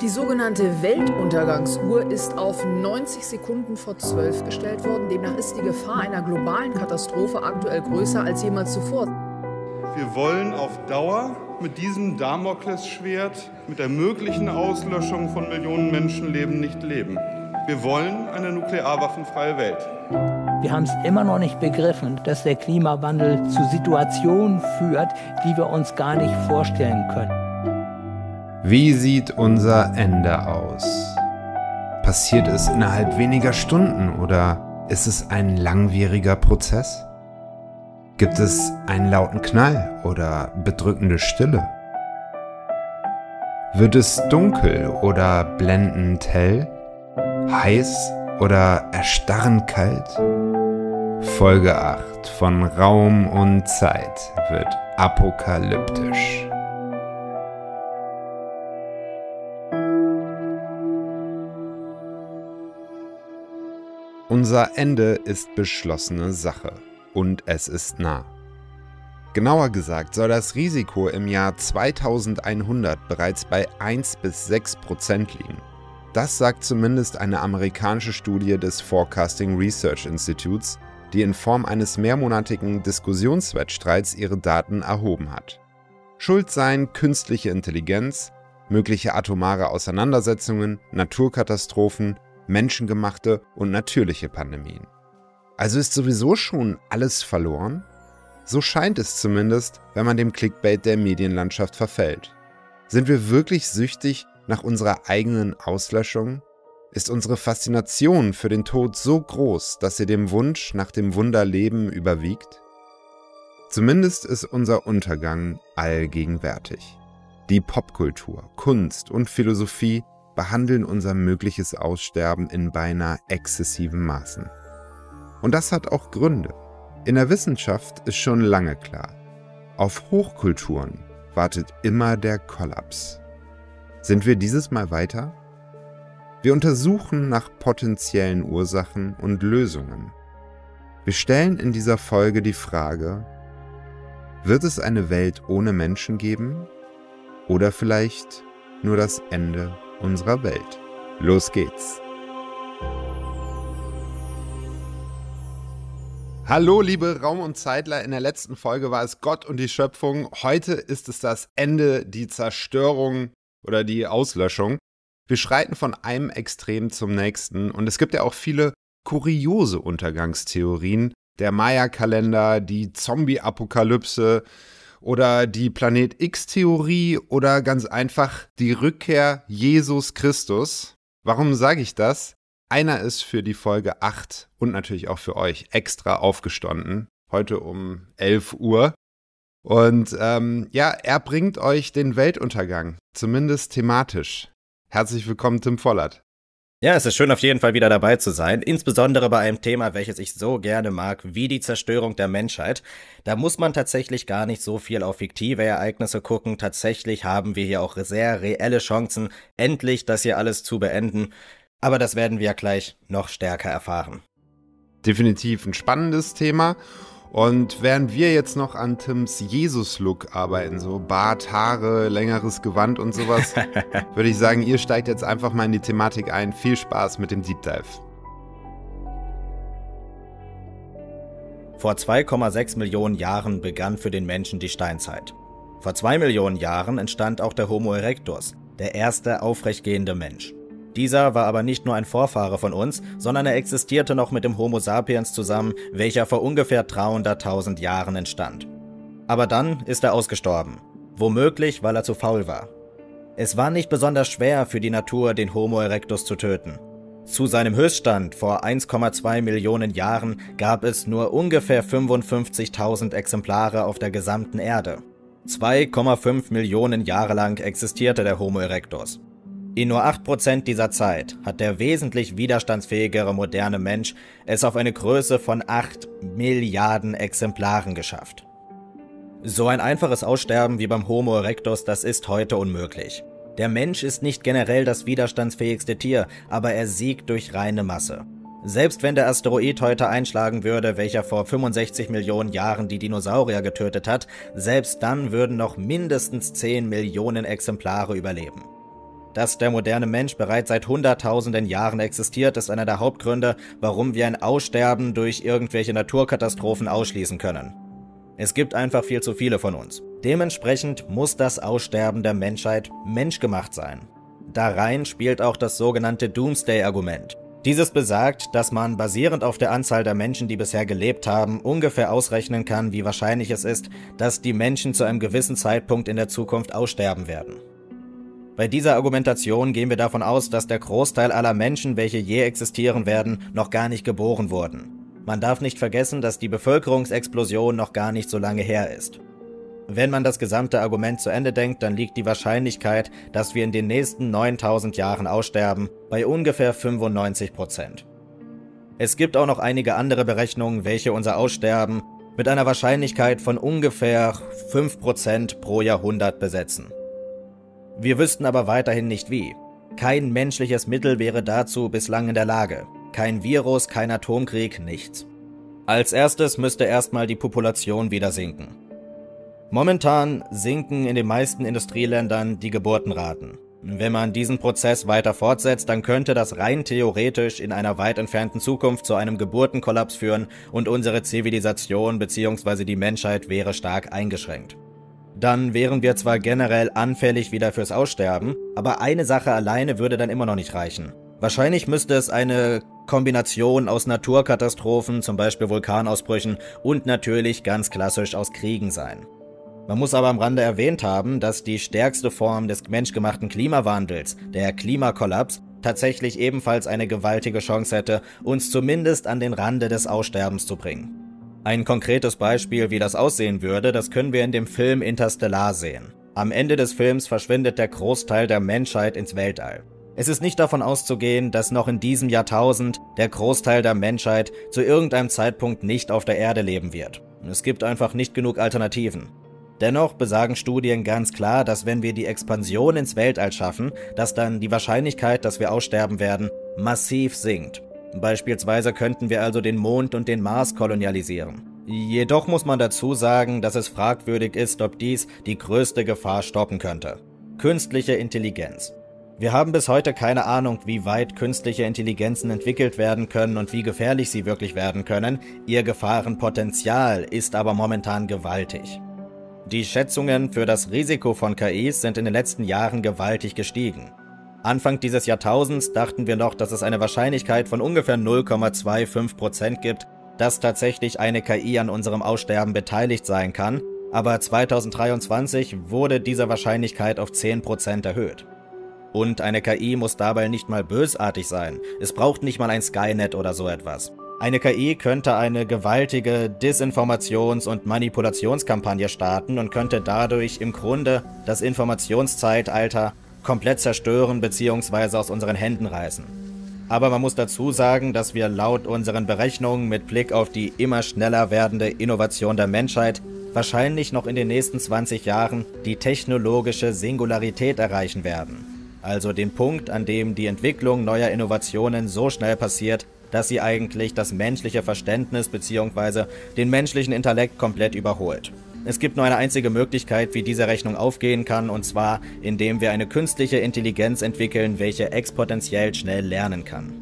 Die sogenannte Weltuntergangsuhr ist auf 90 Sekunden vor 12 gestellt worden. Demnach ist die Gefahr einer globalen Katastrophe aktuell größer als jemals zuvor. Wir wollen auf Dauer mit diesem Damoklesschwert, mit der möglichen Auslöschung von Millionen Menschenleben nicht leben. Wir wollen eine nuklearwaffenfreie Welt. Wir haben es immer noch nicht begriffen, dass der Klimawandel zu Situationen führt, die wir uns gar nicht vorstellen können. Wie sieht unser Ende aus? Passiert es innerhalb weniger Stunden oder ist es ein langwieriger Prozess? Gibt es einen lauten Knall oder bedrückende Stille? Wird es dunkel oder blendend hell? Heiß oder erstarrend kalt? Folge 8 von Raum und Zeit wird apokalyptisch. Unser Ende ist beschlossene Sache und es ist nah. Genauer gesagt soll das Risiko im Jahr 2100 bereits bei 1 bis 6 Prozent liegen. Das sagt zumindest eine amerikanische Studie des Forecasting Research Institutes, die in Form eines mehrmonatigen Diskussionswettstreits ihre Daten erhoben hat. Schuld seien künstliche Intelligenz, mögliche atomare Auseinandersetzungen, Naturkatastrophen menschengemachte und natürliche Pandemien. Also ist sowieso schon alles verloren? So scheint es zumindest, wenn man dem Clickbait der Medienlandschaft verfällt. Sind wir wirklich süchtig nach unserer eigenen Auslöschung? Ist unsere Faszination für den Tod so groß, dass sie dem Wunsch nach dem Wunderleben überwiegt? Zumindest ist unser Untergang allgegenwärtig. Die Popkultur, Kunst und Philosophie behandeln unser mögliches Aussterben in beinahe exzessiven Maßen. Und das hat auch Gründe. In der Wissenschaft ist schon lange klar, auf Hochkulturen wartet immer der Kollaps. Sind wir dieses Mal weiter? Wir untersuchen nach potenziellen Ursachen und Lösungen. Wir stellen in dieser Folge die Frage, wird es eine Welt ohne Menschen geben oder vielleicht nur das Ende unserer Welt. Los geht's! Hallo, liebe Raum- und Zeitler. In der letzten Folge war es Gott und die Schöpfung. Heute ist es das Ende, die Zerstörung oder die Auslöschung. Wir schreiten von einem Extrem zum nächsten und es gibt ja auch viele kuriose Untergangstheorien. Der Maya-Kalender, die Zombie-Apokalypse, oder die Planet X-Theorie oder ganz einfach die Rückkehr Jesus Christus. Warum sage ich das? Einer ist für die Folge 8 und natürlich auch für euch extra aufgestanden, heute um 11 Uhr. Und ähm, ja, er bringt euch den Weltuntergang, zumindest thematisch. Herzlich willkommen, Tim Vollert. Ja, es ist schön auf jeden Fall wieder dabei zu sein, insbesondere bei einem Thema, welches ich so gerne mag, wie die Zerstörung der Menschheit. Da muss man tatsächlich gar nicht so viel auf fiktive Ereignisse gucken. Tatsächlich haben wir hier auch sehr reelle Chancen, endlich das hier alles zu beenden. Aber das werden wir gleich noch stärker erfahren. Definitiv ein spannendes Thema und während wir jetzt noch an Tims Jesus-Look arbeiten, so Bart, Haare, längeres Gewand und sowas, würde ich sagen, ihr steigt jetzt einfach mal in die Thematik ein. Viel Spaß mit dem Deep Dive. Vor 2,6 Millionen Jahren begann für den Menschen die Steinzeit. Vor 2 Millionen Jahren entstand auch der Homo erectus, der erste aufrechtgehende Mensch. Dieser war aber nicht nur ein Vorfahre von uns, sondern er existierte noch mit dem Homo sapiens zusammen, welcher vor ungefähr 300.000 Jahren entstand. Aber dann ist er ausgestorben. Womöglich, weil er zu faul war. Es war nicht besonders schwer für die Natur, den Homo erectus zu töten. Zu seinem Höchststand vor 1,2 Millionen Jahren gab es nur ungefähr 55.000 Exemplare auf der gesamten Erde. 2,5 Millionen Jahre lang existierte der Homo erectus. In nur 8% dieser Zeit hat der wesentlich widerstandsfähigere moderne Mensch es auf eine Größe von 8 Milliarden Exemplaren geschafft. So ein einfaches Aussterben wie beim Homo erectus, das ist heute unmöglich. Der Mensch ist nicht generell das widerstandsfähigste Tier, aber er siegt durch reine Masse. Selbst wenn der Asteroid heute einschlagen würde, welcher vor 65 Millionen Jahren die Dinosaurier getötet hat, selbst dann würden noch mindestens 10 Millionen Exemplare überleben. Dass der moderne Mensch bereits seit Hunderttausenden Jahren existiert, ist einer der Hauptgründe, warum wir ein Aussterben durch irgendwelche Naturkatastrophen ausschließen können. Es gibt einfach viel zu viele von uns. Dementsprechend muss das Aussterben der Menschheit menschgemacht sein. Da rein spielt auch das sogenannte Doomsday-Argument. Dieses besagt, dass man basierend auf der Anzahl der Menschen, die bisher gelebt haben, ungefähr ausrechnen kann, wie wahrscheinlich es ist, dass die Menschen zu einem gewissen Zeitpunkt in der Zukunft aussterben werden. Bei dieser Argumentation gehen wir davon aus, dass der Großteil aller Menschen, welche je existieren werden, noch gar nicht geboren wurden. Man darf nicht vergessen, dass die Bevölkerungsexplosion noch gar nicht so lange her ist. Wenn man das gesamte Argument zu Ende denkt, dann liegt die Wahrscheinlichkeit, dass wir in den nächsten 9000 Jahren aussterben, bei ungefähr 95 Es gibt auch noch einige andere Berechnungen, welche unser Aussterben mit einer Wahrscheinlichkeit von ungefähr 5% pro Jahrhundert besetzen. Wir wüssten aber weiterhin nicht wie. Kein menschliches Mittel wäre dazu bislang in der Lage. Kein Virus, kein Atomkrieg, nichts. Als erstes müsste erstmal die Population wieder sinken. Momentan sinken in den meisten Industrieländern die Geburtenraten. Wenn man diesen Prozess weiter fortsetzt, dann könnte das rein theoretisch in einer weit entfernten Zukunft zu einem Geburtenkollaps führen und unsere Zivilisation bzw. die Menschheit wäre stark eingeschränkt dann wären wir zwar generell anfällig wieder fürs Aussterben, aber eine Sache alleine würde dann immer noch nicht reichen. Wahrscheinlich müsste es eine Kombination aus Naturkatastrophen, zum Beispiel Vulkanausbrüchen und natürlich ganz klassisch aus Kriegen sein. Man muss aber am Rande erwähnt haben, dass die stärkste Form des menschgemachten Klimawandels, der Klimakollaps, tatsächlich ebenfalls eine gewaltige Chance hätte, uns zumindest an den Rande des Aussterbens zu bringen. Ein konkretes Beispiel, wie das aussehen würde, das können wir in dem Film Interstellar sehen. Am Ende des Films verschwindet der Großteil der Menschheit ins Weltall. Es ist nicht davon auszugehen, dass noch in diesem Jahrtausend der Großteil der Menschheit zu irgendeinem Zeitpunkt nicht auf der Erde leben wird. Es gibt einfach nicht genug Alternativen. Dennoch besagen Studien ganz klar, dass wenn wir die Expansion ins Weltall schaffen, dass dann die Wahrscheinlichkeit, dass wir aussterben werden, massiv sinkt. Beispielsweise könnten wir also den Mond und den Mars kolonialisieren. Jedoch muss man dazu sagen, dass es fragwürdig ist, ob dies die größte Gefahr stoppen könnte. Künstliche Intelligenz. Wir haben bis heute keine Ahnung, wie weit künstliche Intelligenzen entwickelt werden können und wie gefährlich sie wirklich werden können, ihr Gefahrenpotenzial ist aber momentan gewaltig. Die Schätzungen für das Risiko von KIs sind in den letzten Jahren gewaltig gestiegen. Anfang dieses Jahrtausends dachten wir noch, dass es eine Wahrscheinlichkeit von ungefähr 0,25% gibt, dass tatsächlich eine KI an unserem Aussterben beteiligt sein kann, aber 2023 wurde diese Wahrscheinlichkeit auf 10% erhöht. Und eine KI muss dabei nicht mal bösartig sein, es braucht nicht mal ein Skynet oder so etwas. Eine KI könnte eine gewaltige Desinformations- und Manipulationskampagne starten und könnte dadurch im Grunde das Informationszeitalter komplett zerstören bzw. aus unseren Händen reißen. Aber man muss dazu sagen, dass wir laut unseren Berechnungen mit Blick auf die immer schneller werdende Innovation der Menschheit wahrscheinlich noch in den nächsten 20 Jahren die technologische Singularität erreichen werden. Also den Punkt, an dem die Entwicklung neuer Innovationen so schnell passiert, dass sie eigentlich das menschliche Verständnis bzw. den menschlichen Intellekt komplett überholt. Es gibt nur eine einzige Möglichkeit, wie diese Rechnung aufgehen kann, und zwar indem wir eine künstliche Intelligenz entwickeln, welche exponentiell schnell lernen kann.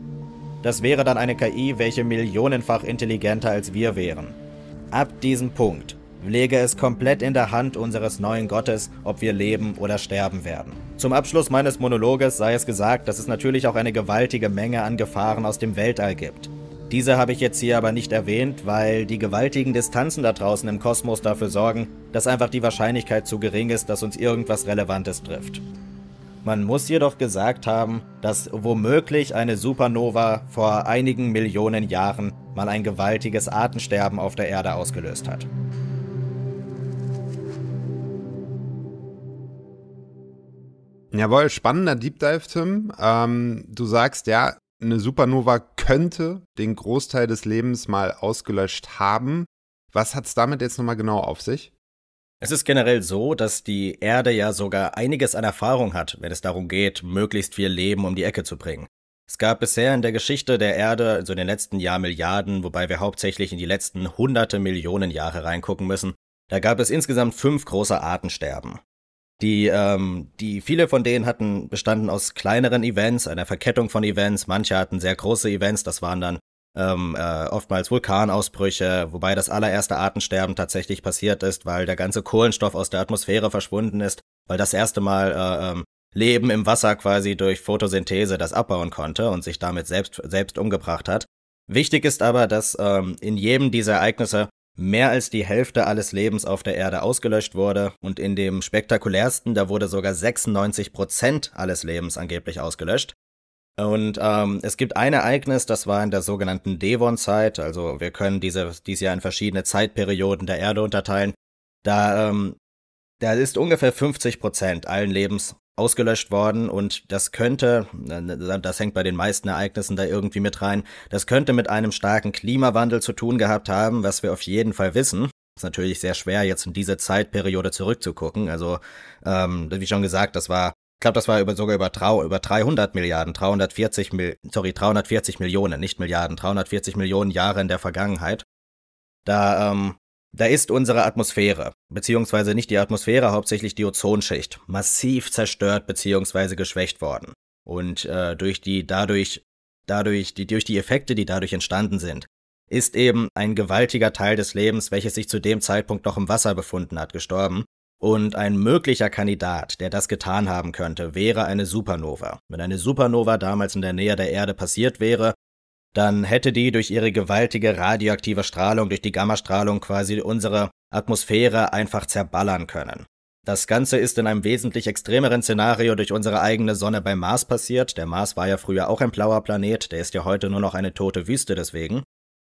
Das wäre dann eine KI, welche millionenfach intelligenter als wir wären. Ab diesem Punkt lege es komplett in der Hand unseres neuen Gottes, ob wir leben oder sterben werden. Zum Abschluss meines Monologes sei es gesagt, dass es natürlich auch eine gewaltige Menge an Gefahren aus dem Weltall gibt. Diese habe ich jetzt hier aber nicht erwähnt, weil die gewaltigen Distanzen da draußen im Kosmos dafür sorgen, dass einfach die Wahrscheinlichkeit zu gering ist, dass uns irgendwas Relevantes trifft. Man muss jedoch gesagt haben, dass womöglich eine Supernova vor einigen Millionen Jahren mal ein gewaltiges Artensterben auf der Erde ausgelöst hat. Jawohl, spannender Deep Dive, Tim. Ähm, du sagst ja, eine Supernova könnte den Großteil des Lebens mal ausgelöscht haben. Was hat es damit jetzt nochmal genau auf sich? Es ist generell so, dass die Erde ja sogar einiges an Erfahrung hat, wenn es darum geht, möglichst viel Leben um die Ecke zu bringen. Es gab bisher in der Geschichte der Erde, also in den letzten Jahrmilliarden, wobei wir hauptsächlich in die letzten hunderte Millionen Jahre reingucken müssen, da gab es insgesamt fünf große Artensterben. Die, ähm, die viele von denen hatten bestanden aus kleineren Events, einer Verkettung von Events. Manche hatten sehr große Events, das waren dann ähm, äh, oftmals Vulkanausbrüche, wobei das allererste Artensterben tatsächlich passiert ist, weil der ganze Kohlenstoff aus der Atmosphäre verschwunden ist, weil das erste Mal äh, ähm, Leben im Wasser quasi durch Photosynthese das abbauen konnte und sich damit selbst, selbst umgebracht hat. Wichtig ist aber, dass ähm, in jedem dieser Ereignisse mehr als die Hälfte alles Lebens auf der Erde ausgelöscht wurde und in dem spektakulärsten, da wurde sogar 96 Prozent alles Lebens angeblich ausgelöscht. Und ähm, es gibt ein Ereignis, das war in der sogenannten Devon-Zeit, also wir können diese, dies ja in verschiedene Zeitperioden der Erde unterteilen. Da, ähm, da ist ungefähr 50 Prozent allen Lebens ausgelöscht worden und das könnte, das hängt bei den meisten Ereignissen da irgendwie mit rein, das könnte mit einem starken Klimawandel zu tun gehabt haben, was wir auf jeden Fall wissen. Ist natürlich sehr schwer, jetzt in diese Zeitperiode zurückzugucken. Also, ähm, wie schon gesagt, das war, ich glaube, das war über, sogar über, Trau, über 300 Milliarden, 340, Mil sorry, 340 Millionen, nicht Milliarden, 340 Millionen Jahre in der Vergangenheit. Da ähm, da ist unsere Atmosphäre, beziehungsweise nicht die Atmosphäre, hauptsächlich die Ozonschicht, massiv zerstört beziehungsweise geschwächt worden. Und äh, durch die dadurch, dadurch, die, durch die Effekte, die dadurch entstanden sind, ist eben ein gewaltiger Teil des Lebens, welches sich zu dem Zeitpunkt noch im Wasser befunden hat, gestorben. Und ein möglicher Kandidat, der das getan haben könnte, wäre eine Supernova. Wenn eine Supernova damals in der Nähe der Erde passiert wäre, dann hätte die durch ihre gewaltige radioaktive Strahlung, durch die Gammastrahlung quasi unsere Atmosphäre einfach zerballern können. Das Ganze ist in einem wesentlich extremeren Szenario durch unsere eigene Sonne beim Mars passiert. Der Mars war ja früher auch ein blauer Planet, der ist ja heute nur noch eine tote Wüste deswegen.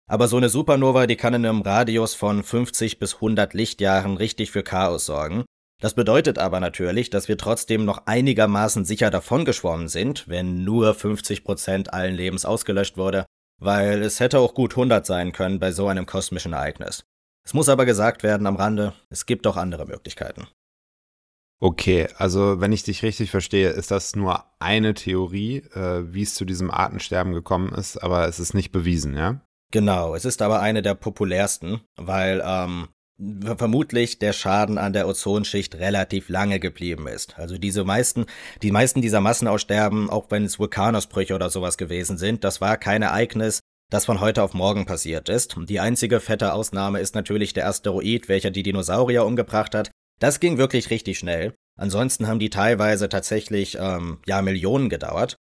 Aber so eine Supernova, die kann in einem Radius von 50 bis 100 Lichtjahren richtig für Chaos sorgen. Das bedeutet aber natürlich, dass wir trotzdem noch einigermaßen sicher davongeschwommen sind, wenn nur 50% Prozent allen Lebens ausgelöscht wurde, weil es hätte auch gut 100 sein können bei so einem kosmischen Ereignis. Es muss aber gesagt werden am Rande, es gibt auch andere Möglichkeiten. Okay, also wenn ich dich richtig verstehe, ist das nur eine Theorie, äh, wie es zu diesem Artensterben gekommen ist, aber es ist nicht bewiesen, ja? Genau, es ist aber eine der populärsten, weil ähm, vermutlich der Schaden an der Ozonschicht relativ lange geblieben ist. Also diese meisten, die meisten dieser Massenaussterben, auch wenn es Vulkanausbrüche oder sowas gewesen sind, das war kein Ereignis, das von heute auf morgen passiert ist. Die einzige fette Ausnahme ist natürlich der Asteroid, welcher die Dinosaurier umgebracht hat. Das ging wirklich richtig schnell. Ansonsten haben die teilweise tatsächlich ähm, ja Millionen gedauert.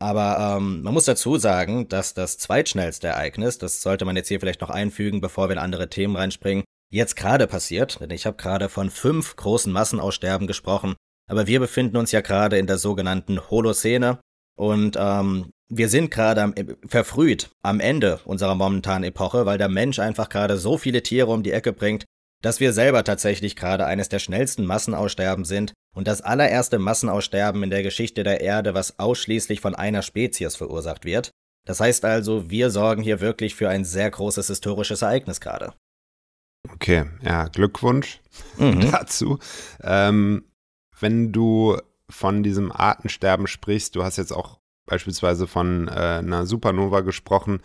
Aber ähm, man muss dazu sagen, dass das zweitschnellste Ereignis, das sollte man jetzt hier vielleicht noch einfügen, bevor wir in andere Themen reinspringen, jetzt gerade passiert, denn ich habe gerade von fünf großen Massenaussterben gesprochen, aber wir befinden uns ja gerade in der sogenannten Holozäne und ähm, wir sind gerade äh, verfrüht am Ende unserer momentanen Epoche, weil der Mensch einfach gerade so viele Tiere um die Ecke bringt, dass wir selber tatsächlich gerade eines der schnellsten Massenaussterben sind und das allererste Massenaussterben in der Geschichte der Erde, was ausschließlich von einer Spezies verursacht wird. Das heißt also, wir sorgen hier wirklich für ein sehr großes historisches Ereignis gerade. Okay, ja, Glückwunsch mhm. dazu. Ähm, wenn du von diesem Artensterben sprichst, du hast jetzt auch beispielsweise von äh, einer Supernova gesprochen,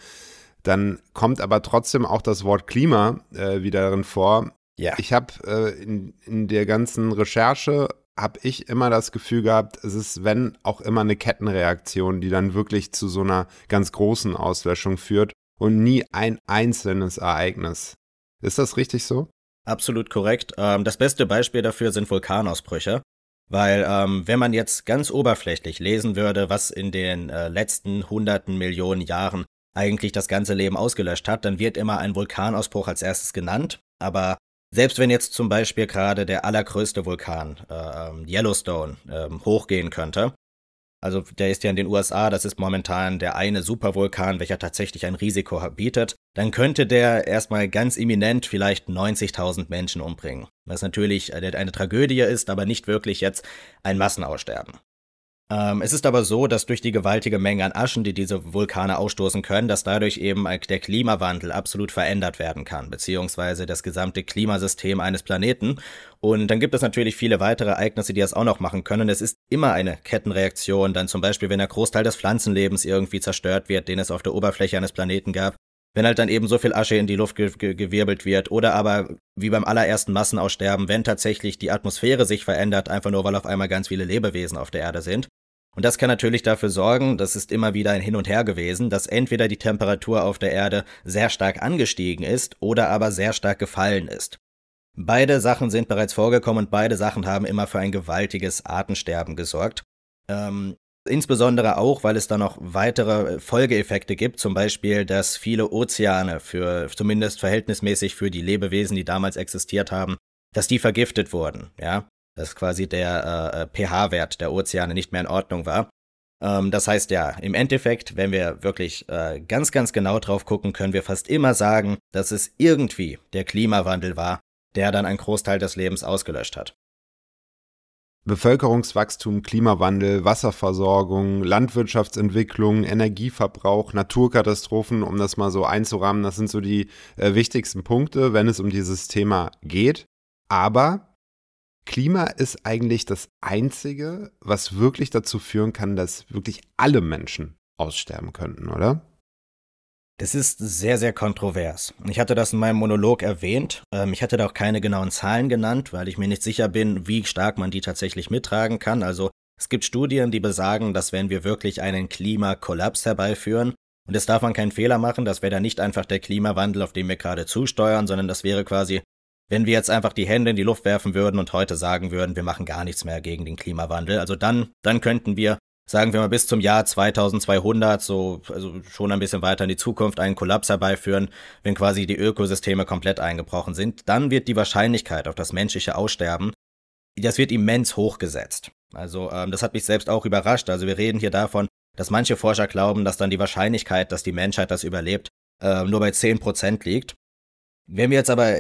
dann kommt aber trotzdem auch das Wort Klima äh, wieder darin vor. Ja. Ich habe äh, in, in, der ganzen Recherche habe ich immer das Gefühl gehabt, es ist, wenn auch immer eine Kettenreaktion, die dann wirklich zu so einer ganz großen Auslöschung führt und nie ein einzelnes Ereignis. Ist das richtig so? Absolut korrekt. Ähm, das beste Beispiel dafür sind Vulkanausbrüche. Weil ähm, wenn man jetzt ganz oberflächlich lesen würde, was in den äh, letzten hunderten Millionen Jahren eigentlich das ganze Leben ausgelöscht hat, dann wird immer ein Vulkanausbruch als erstes genannt. Aber selbst wenn jetzt zum Beispiel gerade der allergrößte Vulkan äh, ähm, Yellowstone hochgehen könnte, also der ist ja in den USA, das ist momentan der eine Supervulkan, welcher tatsächlich ein Risiko bietet. Dann könnte der erstmal ganz imminent vielleicht 90.000 Menschen umbringen. Was natürlich äh, eine Tragödie ist, aber nicht wirklich jetzt ein Massenaussterben. Ähm, es ist aber so, dass durch die gewaltige Menge an Aschen, die diese Vulkane ausstoßen können, dass dadurch eben äh, der Klimawandel absolut verändert werden kann, beziehungsweise das gesamte Klimasystem eines Planeten. Und dann gibt es natürlich viele weitere Ereignisse, die das auch noch machen können. Es ist immer eine Kettenreaktion, dann zum Beispiel, wenn der Großteil des Pflanzenlebens irgendwie zerstört wird, den es auf der Oberfläche eines Planeten gab, wenn halt dann eben so viel Asche in die Luft ge ge gewirbelt wird oder aber wie beim allerersten Massenaussterben, wenn tatsächlich die Atmosphäre sich verändert, einfach nur weil auf einmal ganz viele Lebewesen auf der Erde sind. Und das kann natürlich dafür sorgen, das ist immer wieder ein Hin und Her gewesen, dass entweder die Temperatur auf der Erde sehr stark angestiegen ist oder aber sehr stark gefallen ist. Beide Sachen sind bereits vorgekommen und beide Sachen haben immer für ein gewaltiges Artensterben gesorgt. Ähm, insbesondere auch, weil es da noch weitere äh, Folgeeffekte gibt, zum Beispiel, dass viele Ozeane für zumindest verhältnismäßig für die Lebewesen, die damals existiert haben, dass die vergiftet wurden. Ja, dass quasi der äh, pH-Wert der Ozeane nicht mehr in Ordnung war. Ähm, das heißt ja, im Endeffekt, wenn wir wirklich äh, ganz, ganz genau drauf gucken, können wir fast immer sagen, dass es irgendwie der Klimawandel war, der dann einen Großteil des Lebens ausgelöscht hat. Bevölkerungswachstum, Klimawandel, Wasserversorgung, Landwirtschaftsentwicklung, Energieverbrauch, Naturkatastrophen, um das mal so einzurahmen, das sind so die äh, wichtigsten Punkte, wenn es um dieses Thema geht. Aber Klima ist eigentlich das Einzige, was wirklich dazu führen kann, dass wirklich alle Menschen aussterben könnten, oder? Das ist sehr, sehr kontrovers. Ich hatte das in meinem Monolog erwähnt. Ähm, ich hatte da auch keine genauen Zahlen genannt, weil ich mir nicht sicher bin, wie stark man die tatsächlich mittragen kann. Also es gibt Studien, die besagen, dass wenn wir wirklich einen Klimakollaps herbeiführen, und es darf man keinen Fehler machen, das wäre dann nicht einfach der Klimawandel, auf den wir gerade zusteuern, sondern das wäre quasi wenn wir jetzt einfach die Hände in die Luft werfen würden und heute sagen würden, wir machen gar nichts mehr gegen den Klimawandel, also dann, dann könnten wir, sagen wir mal, bis zum Jahr 2200, so, also schon ein bisschen weiter in die Zukunft, einen Kollaps herbeiführen, wenn quasi die Ökosysteme komplett eingebrochen sind, dann wird die Wahrscheinlichkeit auf das menschliche Aussterben, das wird immens hochgesetzt. Also, ähm, das hat mich selbst auch überrascht. Also, wir reden hier davon, dass manche Forscher glauben, dass dann die Wahrscheinlichkeit, dass die Menschheit das überlebt, äh, nur bei 10% liegt. Wenn wir jetzt aber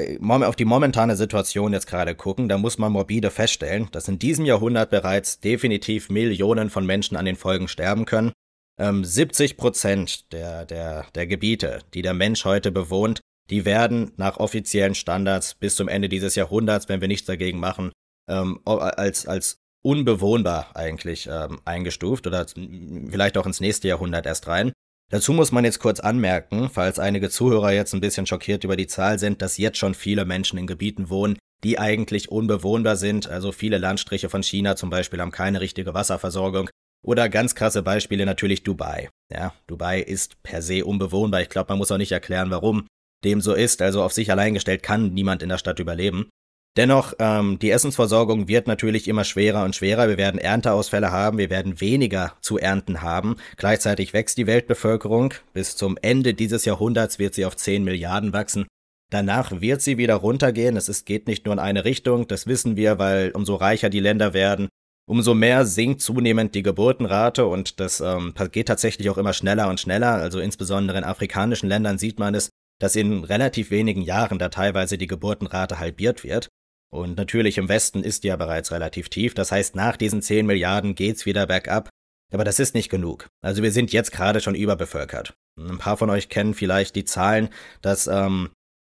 auf die momentane Situation jetzt gerade gucken, dann muss man morbide feststellen, dass in diesem Jahrhundert bereits definitiv Millionen von Menschen an den Folgen sterben können. Ähm, 70 Prozent der, der, der Gebiete, die der Mensch heute bewohnt, die werden nach offiziellen Standards bis zum Ende dieses Jahrhunderts, wenn wir nichts dagegen machen, ähm, als, als unbewohnbar eigentlich ähm, eingestuft oder vielleicht auch ins nächste Jahrhundert erst rein. Dazu muss man jetzt kurz anmerken, falls einige Zuhörer jetzt ein bisschen schockiert über die Zahl sind, dass jetzt schon viele Menschen in Gebieten wohnen, die eigentlich unbewohnbar sind. Also viele Landstriche von China zum Beispiel haben keine richtige Wasserversorgung. Oder ganz krasse Beispiele natürlich Dubai. Ja, Dubai ist per se unbewohnbar. Ich glaube, man muss auch nicht erklären, warum dem so ist. Also auf sich allein gestellt kann niemand in der Stadt überleben. Dennoch, ähm, die Essensversorgung wird natürlich immer schwerer und schwerer. Wir werden Ernteausfälle haben, wir werden weniger zu ernten haben. Gleichzeitig wächst die Weltbevölkerung. Bis zum Ende dieses Jahrhunderts wird sie auf 10 Milliarden wachsen. Danach wird sie wieder runtergehen. Es ist, geht nicht nur in eine Richtung, das wissen wir, weil umso reicher die Länder werden, umso mehr sinkt zunehmend die Geburtenrate und das ähm, geht tatsächlich auch immer schneller und schneller. Also insbesondere in afrikanischen Ländern sieht man es, dass in relativ wenigen Jahren da teilweise die Geburtenrate halbiert wird. Und natürlich im Westen ist die ja bereits relativ tief. Das heißt, nach diesen 10 Milliarden geht's wieder bergab. Aber das ist nicht genug. Also wir sind jetzt gerade schon überbevölkert. Ein paar von euch kennen vielleicht die Zahlen, dass ähm,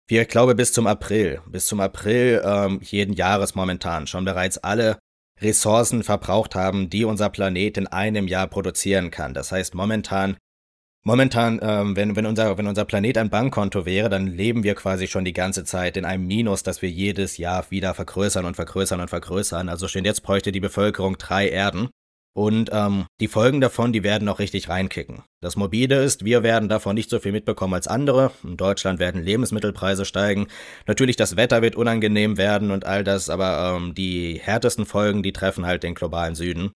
wir, ich glaube, bis zum April, bis zum April ähm, jeden Jahres momentan schon bereits alle Ressourcen verbraucht haben, die unser Planet in einem Jahr produzieren kann. Das heißt, momentan Momentan, ähm, wenn, wenn, unser, wenn unser Planet ein Bankkonto wäre, dann leben wir quasi schon die ganze Zeit in einem Minus, das wir jedes Jahr wieder vergrößern und vergrößern und vergrößern. Also schon jetzt bräuchte die Bevölkerung drei Erden. Und ähm, die Folgen davon, die werden auch richtig reinkicken. Das Mobile ist, wir werden davon nicht so viel mitbekommen als andere. In Deutschland werden Lebensmittelpreise steigen. Natürlich, das Wetter wird unangenehm werden und all das, aber ähm, die härtesten Folgen, die treffen halt den globalen Süden.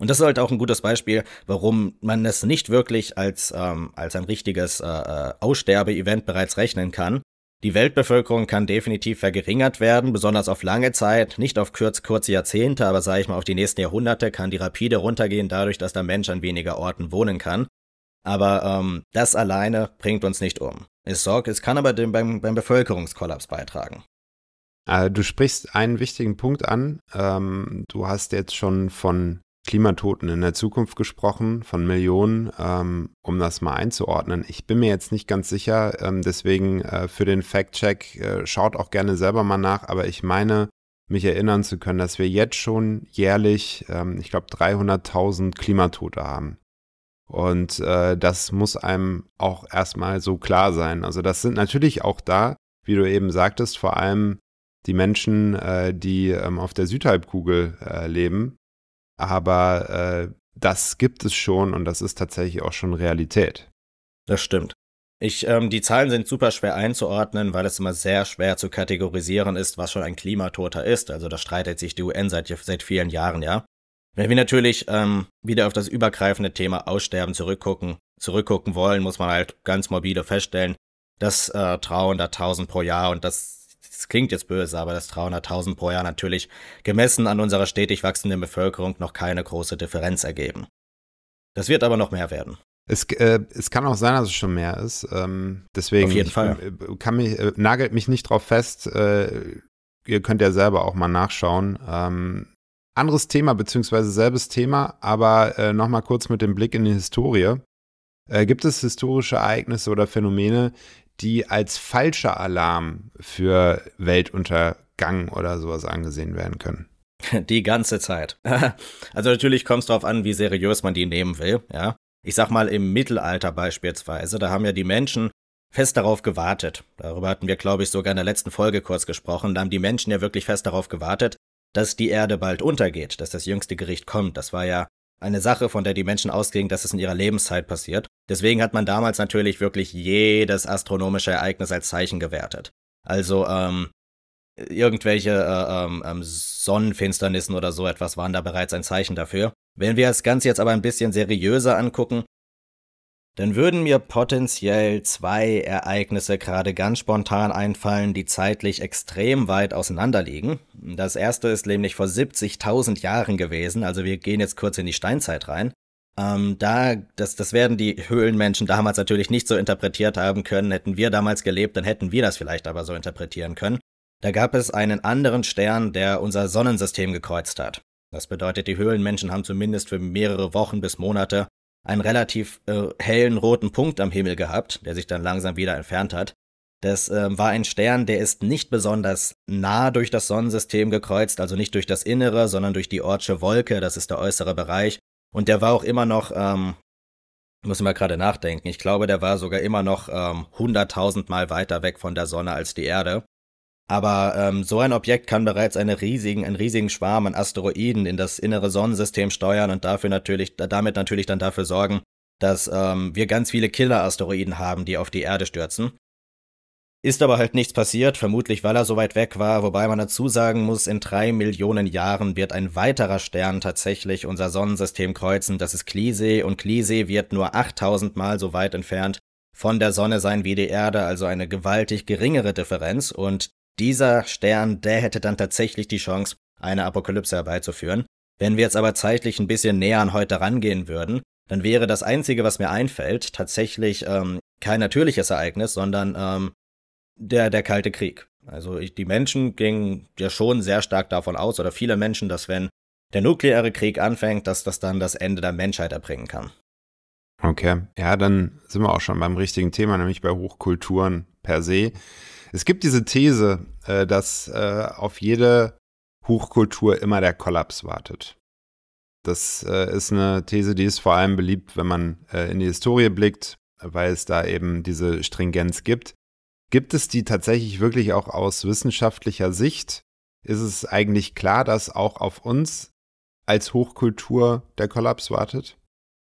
Und das ist halt auch ein gutes Beispiel, warum man es nicht wirklich als, ähm, als ein richtiges äh, äh Aussterbe-Event bereits rechnen kann. Die Weltbevölkerung kann definitiv verringert werden, besonders auf lange Zeit, nicht auf kurz, kurze Jahrzehnte, aber sage ich mal, auf die nächsten Jahrhunderte kann die rapide runtergehen, dadurch, dass der Mensch an weniger Orten wohnen kann. Aber ähm, das alleine bringt uns nicht um. Es, sorgt, es kann aber dem, beim, beim Bevölkerungskollaps beitragen. Äh, du sprichst einen wichtigen Punkt an. Ähm, du hast jetzt schon von Klimatoten in der Zukunft gesprochen, von Millionen, ähm, um das mal einzuordnen. Ich bin mir jetzt nicht ganz sicher, ähm, deswegen äh, für den Fact-Check äh, schaut auch gerne selber mal nach, aber ich meine, mich erinnern zu können, dass wir jetzt schon jährlich, ähm, ich glaube, 300.000 Klimatote haben. Und äh, das muss einem auch erstmal so klar sein. Also das sind natürlich auch da, wie du eben sagtest, vor allem die Menschen, äh, die ähm, auf der Südhalbkugel äh, leben, aber äh, das gibt es schon und das ist tatsächlich auch schon Realität. Das stimmt. Ich, ähm, die Zahlen sind super schwer einzuordnen, weil es immer sehr schwer zu kategorisieren ist, was schon ein Klimatoter ist. Also da streitet sich die UN seit, seit vielen Jahren, ja. Wenn wir natürlich ähm, wieder auf das übergreifende Thema Aussterben zurückgucken, zurückgucken wollen, muss man halt ganz morbide feststellen, dass äh, trauernder pro Jahr und das das klingt jetzt böse, aber dass 300.000 pro Jahr natürlich gemessen an unserer stetig wachsenden Bevölkerung noch keine große Differenz ergeben. Das wird aber noch mehr werden. Es, äh, es kann auch sein, dass es schon mehr ist. Ähm, deswegen Auf jeden ich, Fall. Äh, kann mich, äh, nagelt mich nicht drauf fest. Äh, ihr könnt ja selber auch mal nachschauen. Ähm, anderes Thema, beziehungsweise selbes Thema, aber äh, nochmal kurz mit dem Blick in die Historie. Äh, gibt es historische Ereignisse oder Phänomene, die als falscher Alarm für Weltuntergang oder sowas angesehen werden können. Die ganze Zeit. Also natürlich kommt es darauf an, wie seriös man die nehmen will, ja. Ich sag mal, im Mittelalter beispielsweise, da haben ja die Menschen fest darauf gewartet. Darüber hatten wir, glaube ich, sogar in der letzten Folge kurz gesprochen. Da haben die Menschen ja wirklich fest darauf gewartet, dass die Erde bald untergeht, dass das jüngste Gericht kommt. Das war ja eine Sache, von der die Menschen ausgingen, dass es in ihrer Lebenszeit passiert. Deswegen hat man damals natürlich wirklich jedes astronomische Ereignis als Zeichen gewertet. Also ähm, irgendwelche äh, ähm, ähm Sonnenfinsternissen oder so etwas waren da bereits ein Zeichen dafür. Wenn wir das Ganze jetzt aber ein bisschen seriöser angucken, dann würden mir potenziell zwei Ereignisse gerade ganz spontan einfallen, die zeitlich extrem weit auseinander liegen. Das erste ist nämlich vor 70.000 Jahren gewesen, also wir gehen jetzt kurz in die Steinzeit rein. Ähm, da, das, das werden die Höhlenmenschen damals natürlich nicht so interpretiert haben können. Hätten wir damals gelebt, dann hätten wir das vielleicht aber so interpretieren können. Da gab es einen anderen Stern, der unser Sonnensystem gekreuzt hat. Das bedeutet, die Höhlenmenschen haben zumindest für mehrere Wochen bis Monate einen relativ äh, hellen roten Punkt am Himmel gehabt, der sich dann langsam wieder entfernt hat. Das äh, war ein Stern, der ist nicht besonders nah durch das Sonnensystem gekreuzt, also nicht durch das Innere, sondern durch die Ortsche Wolke, das ist der äußere Bereich. Und der war auch immer noch, ähm, muss ich mal gerade nachdenken, ich glaube, der war sogar immer noch ähm, 100.000 Mal weiter weg von der Sonne als die Erde. Aber ähm, so ein Objekt kann bereits eine riesigen, einen riesigen Schwarm an Asteroiden in das innere Sonnensystem steuern und dafür natürlich, damit natürlich dann dafür sorgen, dass ähm, wir ganz viele Killer-Asteroiden haben, die auf die Erde stürzen. Ist aber halt nichts passiert, vermutlich weil er so weit weg war, wobei man dazu sagen muss, in drei Millionen Jahren wird ein weiterer Stern tatsächlich unser Sonnensystem kreuzen, das ist Klisee, und Klisee wird nur 8000 Mal so weit entfernt von der Sonne sein wie die Erde, also eine gewaltig geringere Differenz und dieser Stern, der hätte dann tatsächlich die Chance, eine Apokalypse herbeizuführen. Wenn wir jetzt aber zeitlich ein bisschen näher an heute rangehen würden, dann wäre das Einzige, was mir einfällt, tatsächlich ähm, kein natürliches Ereignis, sondern ähm, der, der Kalte Krieg. Also ich, die Menschen gingen ja schon sehr stark davon aus, oder viele Menschen, dass wenn der nukleare Krieg anfängt, dass das dann das Ende der Menschheit erbringen kann. Okay, ja, dann sind wir auch schon beim richtigen Thema, nämlich bei Hochkulturen per se. Es gibt diese These, äh, dass äh, auf jede Hochkultur immer der Kollaps wartet. Das äh, ist eine These, die ist vor allem beliebt, wenn man äh, in die Historie blickt, weil es da eben diese Stringenz gibt. Gibt es die tatsächlich wirklich auch aus wissenschaftlicher Sicht? Ist es eigentlich klar, dass auch auf uns als Hochkultur der Kollaps wartet?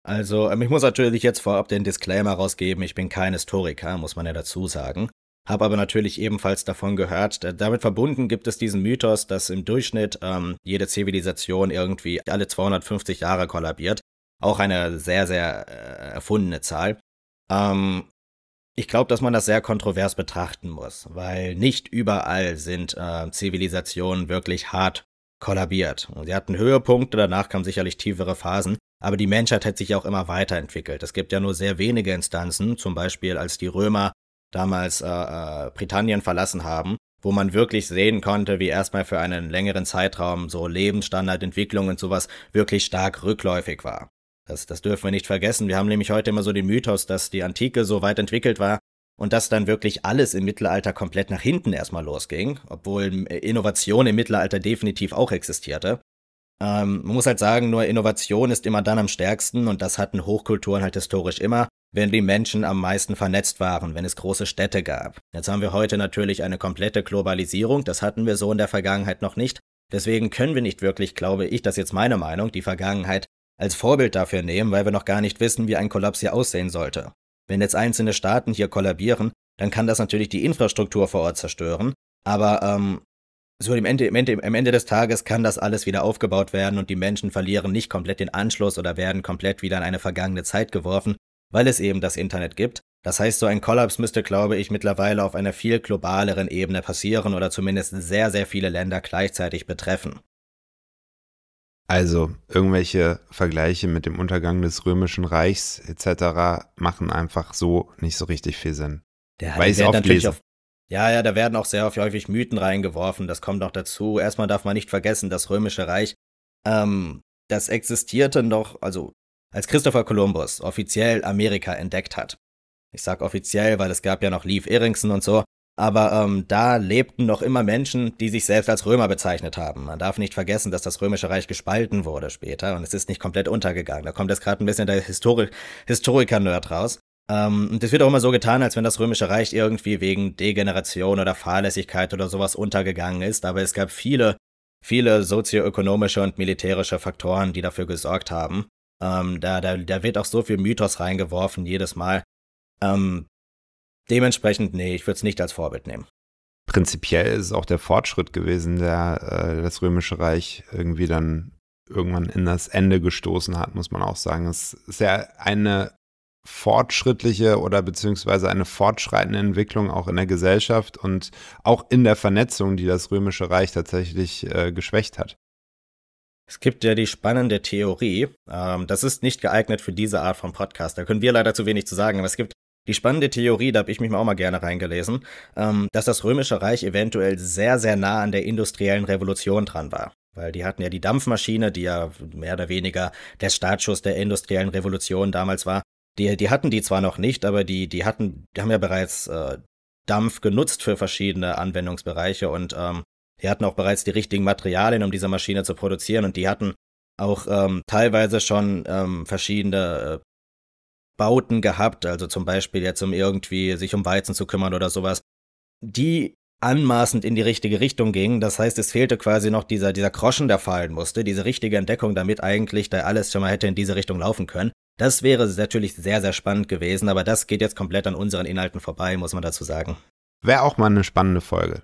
Also, ähm, ich muss natürlich jetzt vorab den Disclaimer rausgeben, ich bin kein Historiker, muss man ja dazu sagen habe aber natürlich ebenfalls davon gehört. Äh, damit verbunden gibt es diesen Mythos, dass im Durchschnitt ähm, jede Zivilisation irgendwie alle 250 Jahre kollabiert. Auch eine sehr, sehr äh, erfundene Zahl. Ähm, ich glaube, dass man das sehr kontrovers betrachten muss, weil nicht überall sind äh, Zivilisationen wirklich hart kollabiert. sie hatten Höhepunkte, danach kamen sicherlich tiefere Phasen, aber die Menschheit hat sich auch immer weiterentwickelt. Es gibt ja nur sehr wenige Instanzen, zum Beispiel als die Römer damals äh, äh, Britannien verlassen haben, wo man wirklich sehen konnte, wie erstmal für einen längeren Zeitraum so Lebensstandard, Entwicklung und sowas wirklich stark rückläufig war. Das, das dürfen wir nicht vergessen. Wir haben nämlich heute immer so den Mythos, dass die Antike so weit entwickelt war und dass dann wirklich alles im Mittelalter komplett nach hinten erstmal losging, obwohl äh, Innovation im Mittelalter definitiv auch existierte. Ähm, man muss halt sagen, nur Innovation ist immer dann am stärksten und das hatten Hochkulturen halt historisch immer wenn die Menschen am meisten vernetzt waren, wenn es große Städte gab. Jetzt haben wir heute natürlich eine komplette Globalisierung, das hatten wir so in der Vergangenheit noch nicht. Deswegen können wir nicht wirklich, glaube ich, das ist jetzt meine Meinung, die Vergangenheit als Vorbild dafür nehmen, weil wir noch gar nicht wissen, wie ein Kollaps hier aussehen sollte. Wenn jetzt einzelne Staaten hier kollabieren, dann kann das natürlich die Infrastruktur vor Ort zerstören, aber ähm, so im Ende, im, Ende, am Ende des Tages kann das alles wieder aufgebaut werden und die Menschen verlieren nicht komplett den Anschluss oder werden komplett wieder in eine vergangene Zeit geworfen, weil es eben das Internet gibt. Das heißt, so ein Kollaps müsste, glaube ich, mittlerweile auf einer viel globaleren Ebene passieren oder zumindest sehr, sehr viele Länder gleichzeitig betreffen. Also irgendwelche Vergleiche mit dem Untergang des Römischen Reichs etc. machen einfach so nicht so richtig viel Sinn. Ja, weil ich es oft lese. Auf, ja, ja, da werden auch sehr häufig Mythen reingeworfen, das kommt noch dazu. Erstmal darf man nicht vergessen, das Römische Reich, ähm, das existierte noch, also als Christopher Columbus offiziell Amerika entdeckt hat. Ich sag offiziell, weil es gab ja noch Leif Eriksen und so, aber ähm, da lebten noch immer Menschen, die sich selbst als Römer bezeichnet haben. Man darf nicht vergessen, dass das Römische Reich gespalten wurde später und es ist nicht komplett untergegangen. Da kommt jetzt gerade ein bisschen der Histori Historiker-Nerd raus. Ähm, und es wird auch immer so getan, als wenn das Römische Reich irgendwie wegen Degeneration oder Fahrlässigkeit oder sowas untergegangen ist, aber es gab viele, viele sozioökonomische und militärische Faktoren, die dafür gesorgt haben. Ähm, da, da, da wird auch so viel Mythos reingeworfen jedes Mal. Ähm, dementsprechend, nee, ich würde es nicht als Vorbild nehmen. Prinzipiell ist es auch der Fortschritt gewesen, der äh, das Römische Reich irgendwie dann irgendwann in das Ende gestoßen hat, muss man auch sagen. Es ist ja eine fortschrittliche oder beziehungsweise eine fortschreitende Entwicklung auch in der Gesellschaft und auch in der Vernetzung, die das Römische Reich tatsächlich äh, geschwächt hat. Es gibt ja die spannende Theorie, ähm, das ist nicht geeignet für diese Art von Podcast, da können wir leider zu wenig zu sagen, aber es gibt die spannende Theorie, da habe ich mich auch mal gerne reingelesen, ähm, dass das Römische Reich eventuell sehr, sehr nah an der industriellen Revolution dran war. Weil die hatten ja die Dampfmaschine, die ja mehr oder weniger der Startschuss der industriellen Revolution damals war. Die, die hatten die zwar noch nicht, aber die, die hatten, die haben ja bereits äh, Dampf genutzt für verschiedene Anwendungsbereiche und ähm, die hatten auch bereits die richtigen Materialien, um diese Maschine zu produzieren und die hatten auch ähm, teilweise schon ähm, verschiedene äh, Bauten gehabt, also zum Beispiel jetzt um irgendwie sich um Weizen zu kümmern oder sowas, die anmaßend in die richtige Richtung gingen. Das heißt, es fehlte quasi noch dieser, dieser Groschen, der fallen musste, diese richtige Entdeckung, damit eigentlich da alles schon mal hätte in diese Richtung laufen können. Das wäre natürlich sehr, sehr spannend gewesen, aber das geht jetzt komplett an unseren Inhalten vorbei, muss man dazu sagen. Wäre auch mal eine spannende Folge.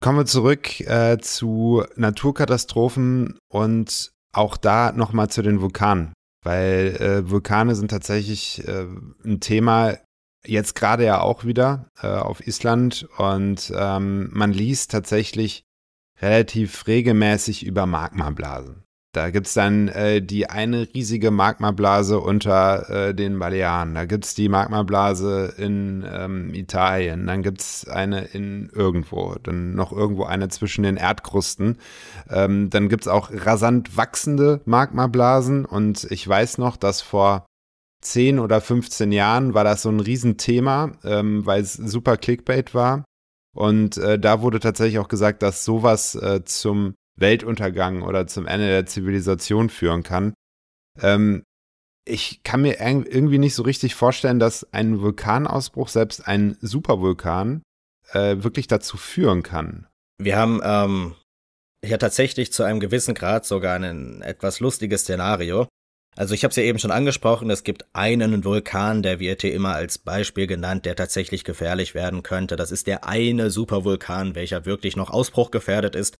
Kommen wir zurück äh, zu Naturkatastrophen und auch da nochmal zu den Vulkanen, weil äh, Vulkane sind tatsächlich äh, ein Thema jetzt gerade ja auch wieder äh, auf Island und ähm, man liest tatsächlich relativ regelmäßig über Magmablasen. Da gibt es dann äh, die eine riesige Magmablase unter äh, den Balearen. Da gibt es die Magmablase in ähm, Italien. Dann gibt es eine in irgendwo. Dann noch irgendwo eine zwischen den Erdkrusten. Ähm, dann gibt es auch rasant wachsende Magmablasen. Und ich weiß noch, dass vor 10 oder 15 Jahren war das so ein Riesenthema, ähm, weil es super Clickbait war. Und äh, da wurde tatsächlich auch gesagt, dass sowas äh, zum Weltuntergang oder zum Ende der Zivilisation führen kann. Ähm, ich kann mir irgendwie nicht so richtig vorstellen, dass ein Vulkanausbruch, selbst ein Supervulkan, äh, wirklich dazu führen kann. Wir haben ähm, ja tatsächlich zu einem gewissen Grad sogar ein etwas lustiges Szenario. Also ich habe es ja eben schon angesprochen, es gibt einen Vulkan, der wird hier immer als Beispiel genannt, der tatsächlich gefährlich werden könnte. Das ist der eine Supervulkan, welcher wirklich noch ausbruchgefährdet ist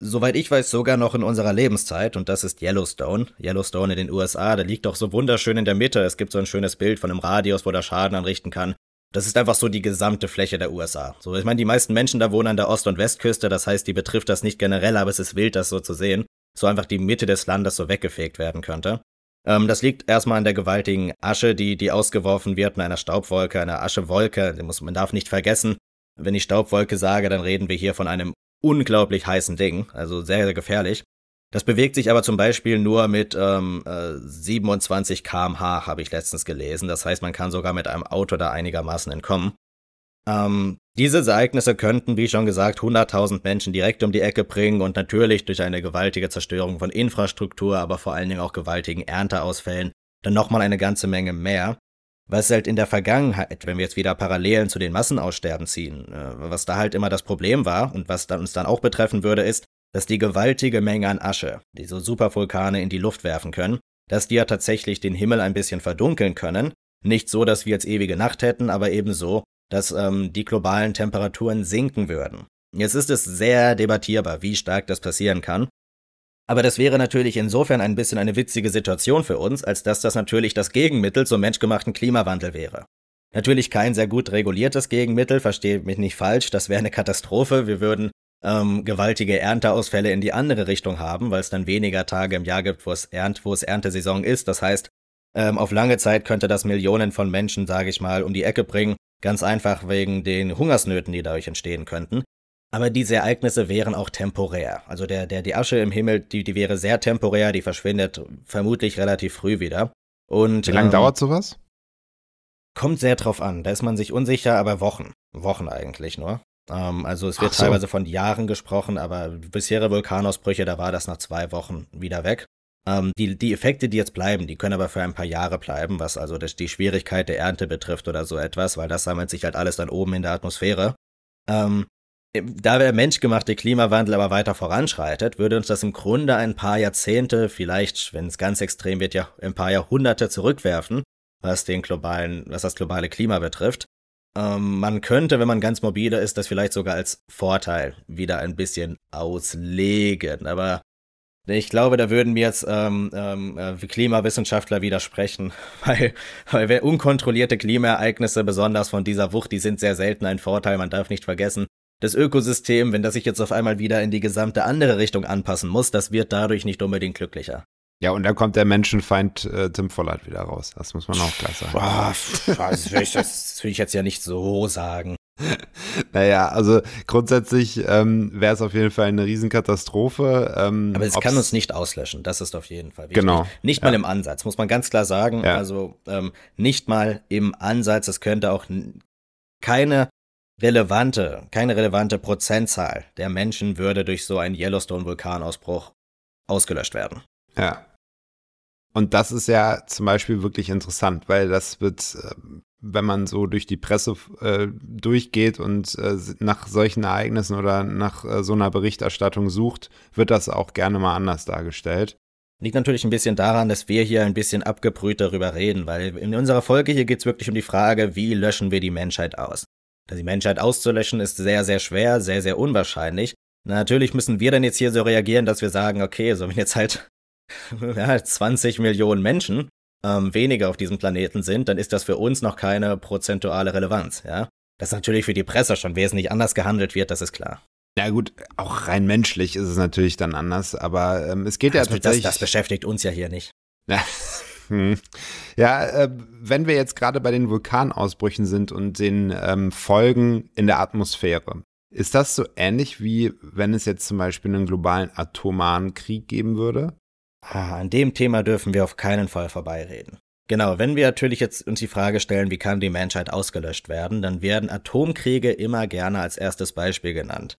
soweit ich weiß, sogar noch in unserer Lebenszeit und das ist Yellowstone. Yellowstone in den USA, der liegt doch so wunderschön in der Mitte. Es gibt so ein schönes Bild von einem Radius, wo der Schaden anrichten kann. Das ist einfach so die gesamte Fläche der USA. So, ich meine, die meisten Menschen da wohnen an der Ost- und Westküste, das heißt, die betrifft das nicht generell, aber es ist wild, das so zu sehen. So einfach die Mitte des Landes so weggefegt werden könnte. Ähm, das liegt erstmal an der gewaltigen Asche, die, die ausgeworfen wird in einer Staubwolke, einer Aschewolke. Muss, man darf nicht vergessen, wenn ich Staubwolke sage, dann reden wir hier von einem unglaublich heißen Ding, also sehr, sehr gefährlich. Das bewegt sich aber zum Beispiel nur mit ähm, 27 äh, km/h, habe ich letztens gelesen. Das heißt, man kann sogar mit einem Auto da einigermaßen entkommen. Ähm, diese Ereignisse könnten, wie schon gesagt, 100.000 Menschen direkt um die Ecke bringen und natürlich durch eine gewaltige Zerstörung von Infrastruktur, aber vor allen Dingen auch gewaltigen Ernteausfällen, dann nochmal eine ganze Menge mehr was halt in der Vergangenheit, wenn wir jetzt wieder Parallelen zu den Massenaussterben ziehen, äh, was da halt immer das Problem war und was dann uns dann auch betreffen würde, ist, dass die gewaltige Menge an Asche, die so Supervulkane in die Luft werfen können, dass die ja tatsächlich den Himmel ein bisschen verdunkeln können. Nicht so, dass wir jetzt ewige Nacht hätten, aber eben so, dass ähm, die globalen Temperaturen sinken würden. Jetzt ist es sehr debattierbar, wie stark das passieren kann. Aber das wäre natürlich insofern ein bisschen eine witzige Situation für uns, als dass das natürlich das Gegenmittel zum menschgemachten Klimawandel wäre. Natürlich kein sehr gut reguliertes Gegenmittel, verstehe mich nicht falsch, das wäre eine Katastrophe. Wir würden ähm, gewaltige Ernteausfälle in die andere Richtung haben, weil es dann weniger Tage im Jahr gibt, wo es, Ernt, wo es Erntesaison ist. Das heißt, ähm, auf lange Zeit könnte das Millionen von Menschen, sage ich mal, um die Ecke bringen, ganz einfach wegen den Hungersnöten, die dadurch entstehen könnten. Aber diese Ereignisse wären auch temporär. Also der, der, die Asche im Himmel, die, die wäre sehr temporär, die verschwindet vermutlich relativ früh wieder. Und, Wie lange ähm, dauert sowas? Kommt sehr drauf an. Da ist man sich unsicher, aber Wochen. Wochen eigentlich nur. Ähm, also es wird so. teilweise von Jahren gesprochen, aber bisherige Vulkanausbrüche, da war das nach zwei Wochen wieder weg. Ähm, die, die Effekte, die jetzt bleiben, die können aber für ein paar Jahre bleiben, was also das, die Schwierigkeit der Ernte betrifft oder so etwas, weil das sammelt sich halt alles dann oben in der Atmosphäre. Ähm, äh, da der menschgemachte Klimawandel aber weiter voranschreitet, würde uns das im Grunde ein paar Jahrzehnte, vielleicht, wenn es ganz extrem wird, ja ein paar Jahrhunderte zurückwerfen, was den globalen, was das globale Klima betrifft. Ähm, man könnte, wenn man ganz mobile ist, das vielleicht sogar als Vorteil wieder ein bisschen auslegen. Aber ich glaube, da würden mir jetzt ähm, ähm, äh, Klimawissenschaftler widersprechen, weil, weil unkontrollierte Klimaereignisse, besonders von dieser Wucht, die sind sehr selten ein Vorteil. Man darf nicht vergessen, das Ökosystem, wenn das sich jetzt auf einmal wieder in die gesamte andere Richtung anpassen muss, das wird dadurch nicht unbedingt glücklicher. Ja, und dann kommt der Menschenfeind äh, Tim Vollert wieder raus. Das muss man auch klar sagen. Oh, das, will ich, das will ich jetzt ja nicht so sagen. Naja, also grundsätzlich ähm, wäre es auf jeden Fall eine Riesenkatastrophe. Ähm, Aber es kann uns nicht auslöschen, das ist auf jeden Fall wichtig. Genau. Nicht mal ja. im Ansatz, muss man ganz klar sagen. Ja. Also ähm, nicht mal im Ansatz, es könnte auch keine relevante, keine relevante Prozentzahl der Menschen würde durch so einen Yellowstone-Vulkanausbruch ausgelöscht werden. Ja. Und das ist ja zum Beispiel wirklich interessant, weil das wird, ähm, wenn man so durch die Presse äh, durchgeht und äh, nach solchen Ereignissen oder nach äh, so einer Berichterstattung sucht, wird das auch gerne mal anders dargestellt. Liegt natürlich ein bisschen daran, dass wir hier ein bisschen abgebrüht darüber reden, weil in unserer Folge hier geht es wirklich um die Frage, wie löschen wir die Menschheit aus? Die Menschheit auszulöschen ist sehr, sehr schwer, sehr, sehr unwahrscheinlich. Natürlich müssen wir dann jetzt hier so reagieren, dass wir sagen, okay, so wenn jetzt halt ja, 20 halt Millionen Menschen ähm, weniger auf diesem Planeten sind, dann ist das für uns noch keine prozentuale Relevanz, ja. Dass natürlich für die Presse schon wesentlich anders gehandelt wird, das ist klar. Ja gut, auch rein menschlich ist es natürlich dann anders, aber ähm, es geht also ja tatsächlich... Das, das beschäftigt uns ja hier nicht. Hm. Ja, äh, wenn wir jetzt gerade bei den Vulkanausbrüchen sind und den ähm, Folgen in der Atmosphäre, ist das so ähnlich wie wenn es jetzt zum Beispiel einen globalen atomaren Krieg geben würde? Ah, an dem Thema dürfen wir auf keinen Fall vorbeireden. Genau, wenn wir natürlich jetzt uns die Frage stellen, wie kann die Menschheit ausgelöscht werden, dann werden Atomkriege immer gerne als erstes Beispiel genannt.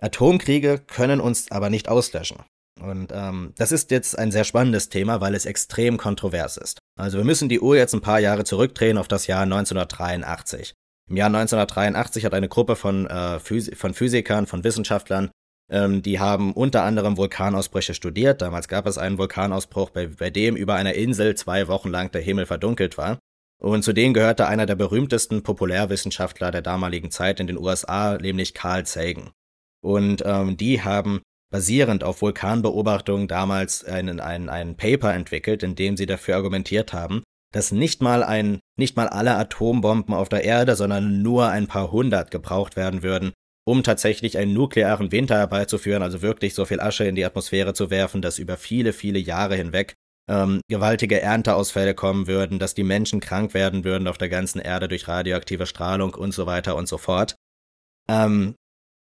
Atomkriege können uns aber nicht auslöschen. Und ähm, das ist jetzt ein sehr spannendes Thema, weil es extrem kontrovers ist. Also wir müssen die Uhr jetzt ein paar Jahre zurückdrehen auf das Jahr 1983. Im Jahr 1983 hat eine Gruppe von, äh, Phys von Physikern, von Wissenschaftlern, ähm, die haben unter anderem Vulkanausbrüche studiert. Damals gab es einen Vulkanausbruch, bei, bei dem über einer Insel zwei Wochen lang der Himmel verdunkelt war. Und zu denen gehörte einer der berühmtesten Populärwissenschaftler der damaligen Zeit in den USA, nämlich Carl Sagan. Und ähm, die haben basierend auf Vulkanbeobachtungen damals einen, einen, einen Paper entwickelt, in dem sie dafür argumentiert haben, dass nicht mal ein, nicht mal alle Atombomben auf der Erde, sondern nur ein paar hundert gebraucht werden würden, um tatsächlich einen nuklearen Winter herbeizuführen, also wirklich so viel Asche in die Atmosphäre zu werfen, dass über viele, viele Jahre hinweg ähm, gewaltige Ernteausfälle kommen würden, dass die Menschen krank werden würden auf der ganzen Erde durch radioaktive Strahlung und so weiter und so fort. Ähm,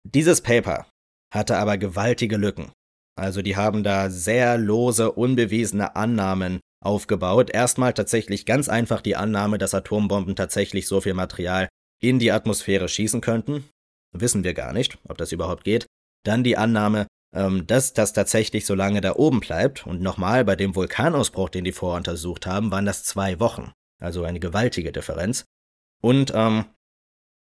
dieses Paper hatte aber gewaltige Lücken. Also die haben da sehr lose, unbewiesene Annahmen aufgebaut. Erstmal tatsächlich ganz einfach die Annahme, dass Atombomben tatsächlich so viel Material in die Atmosphäre schießen könnten. Wissen wir gar nicht, ob das überhaupt geht. Dann die Annahme, ähm, dass das tatsächlich so lange da oben bleibt. Und nochmal, bei dem Vulkanausbruch, den die vorher untersucht haben, waren das zwei Wochen. Also eine gewaltige Differenz. Und ähm,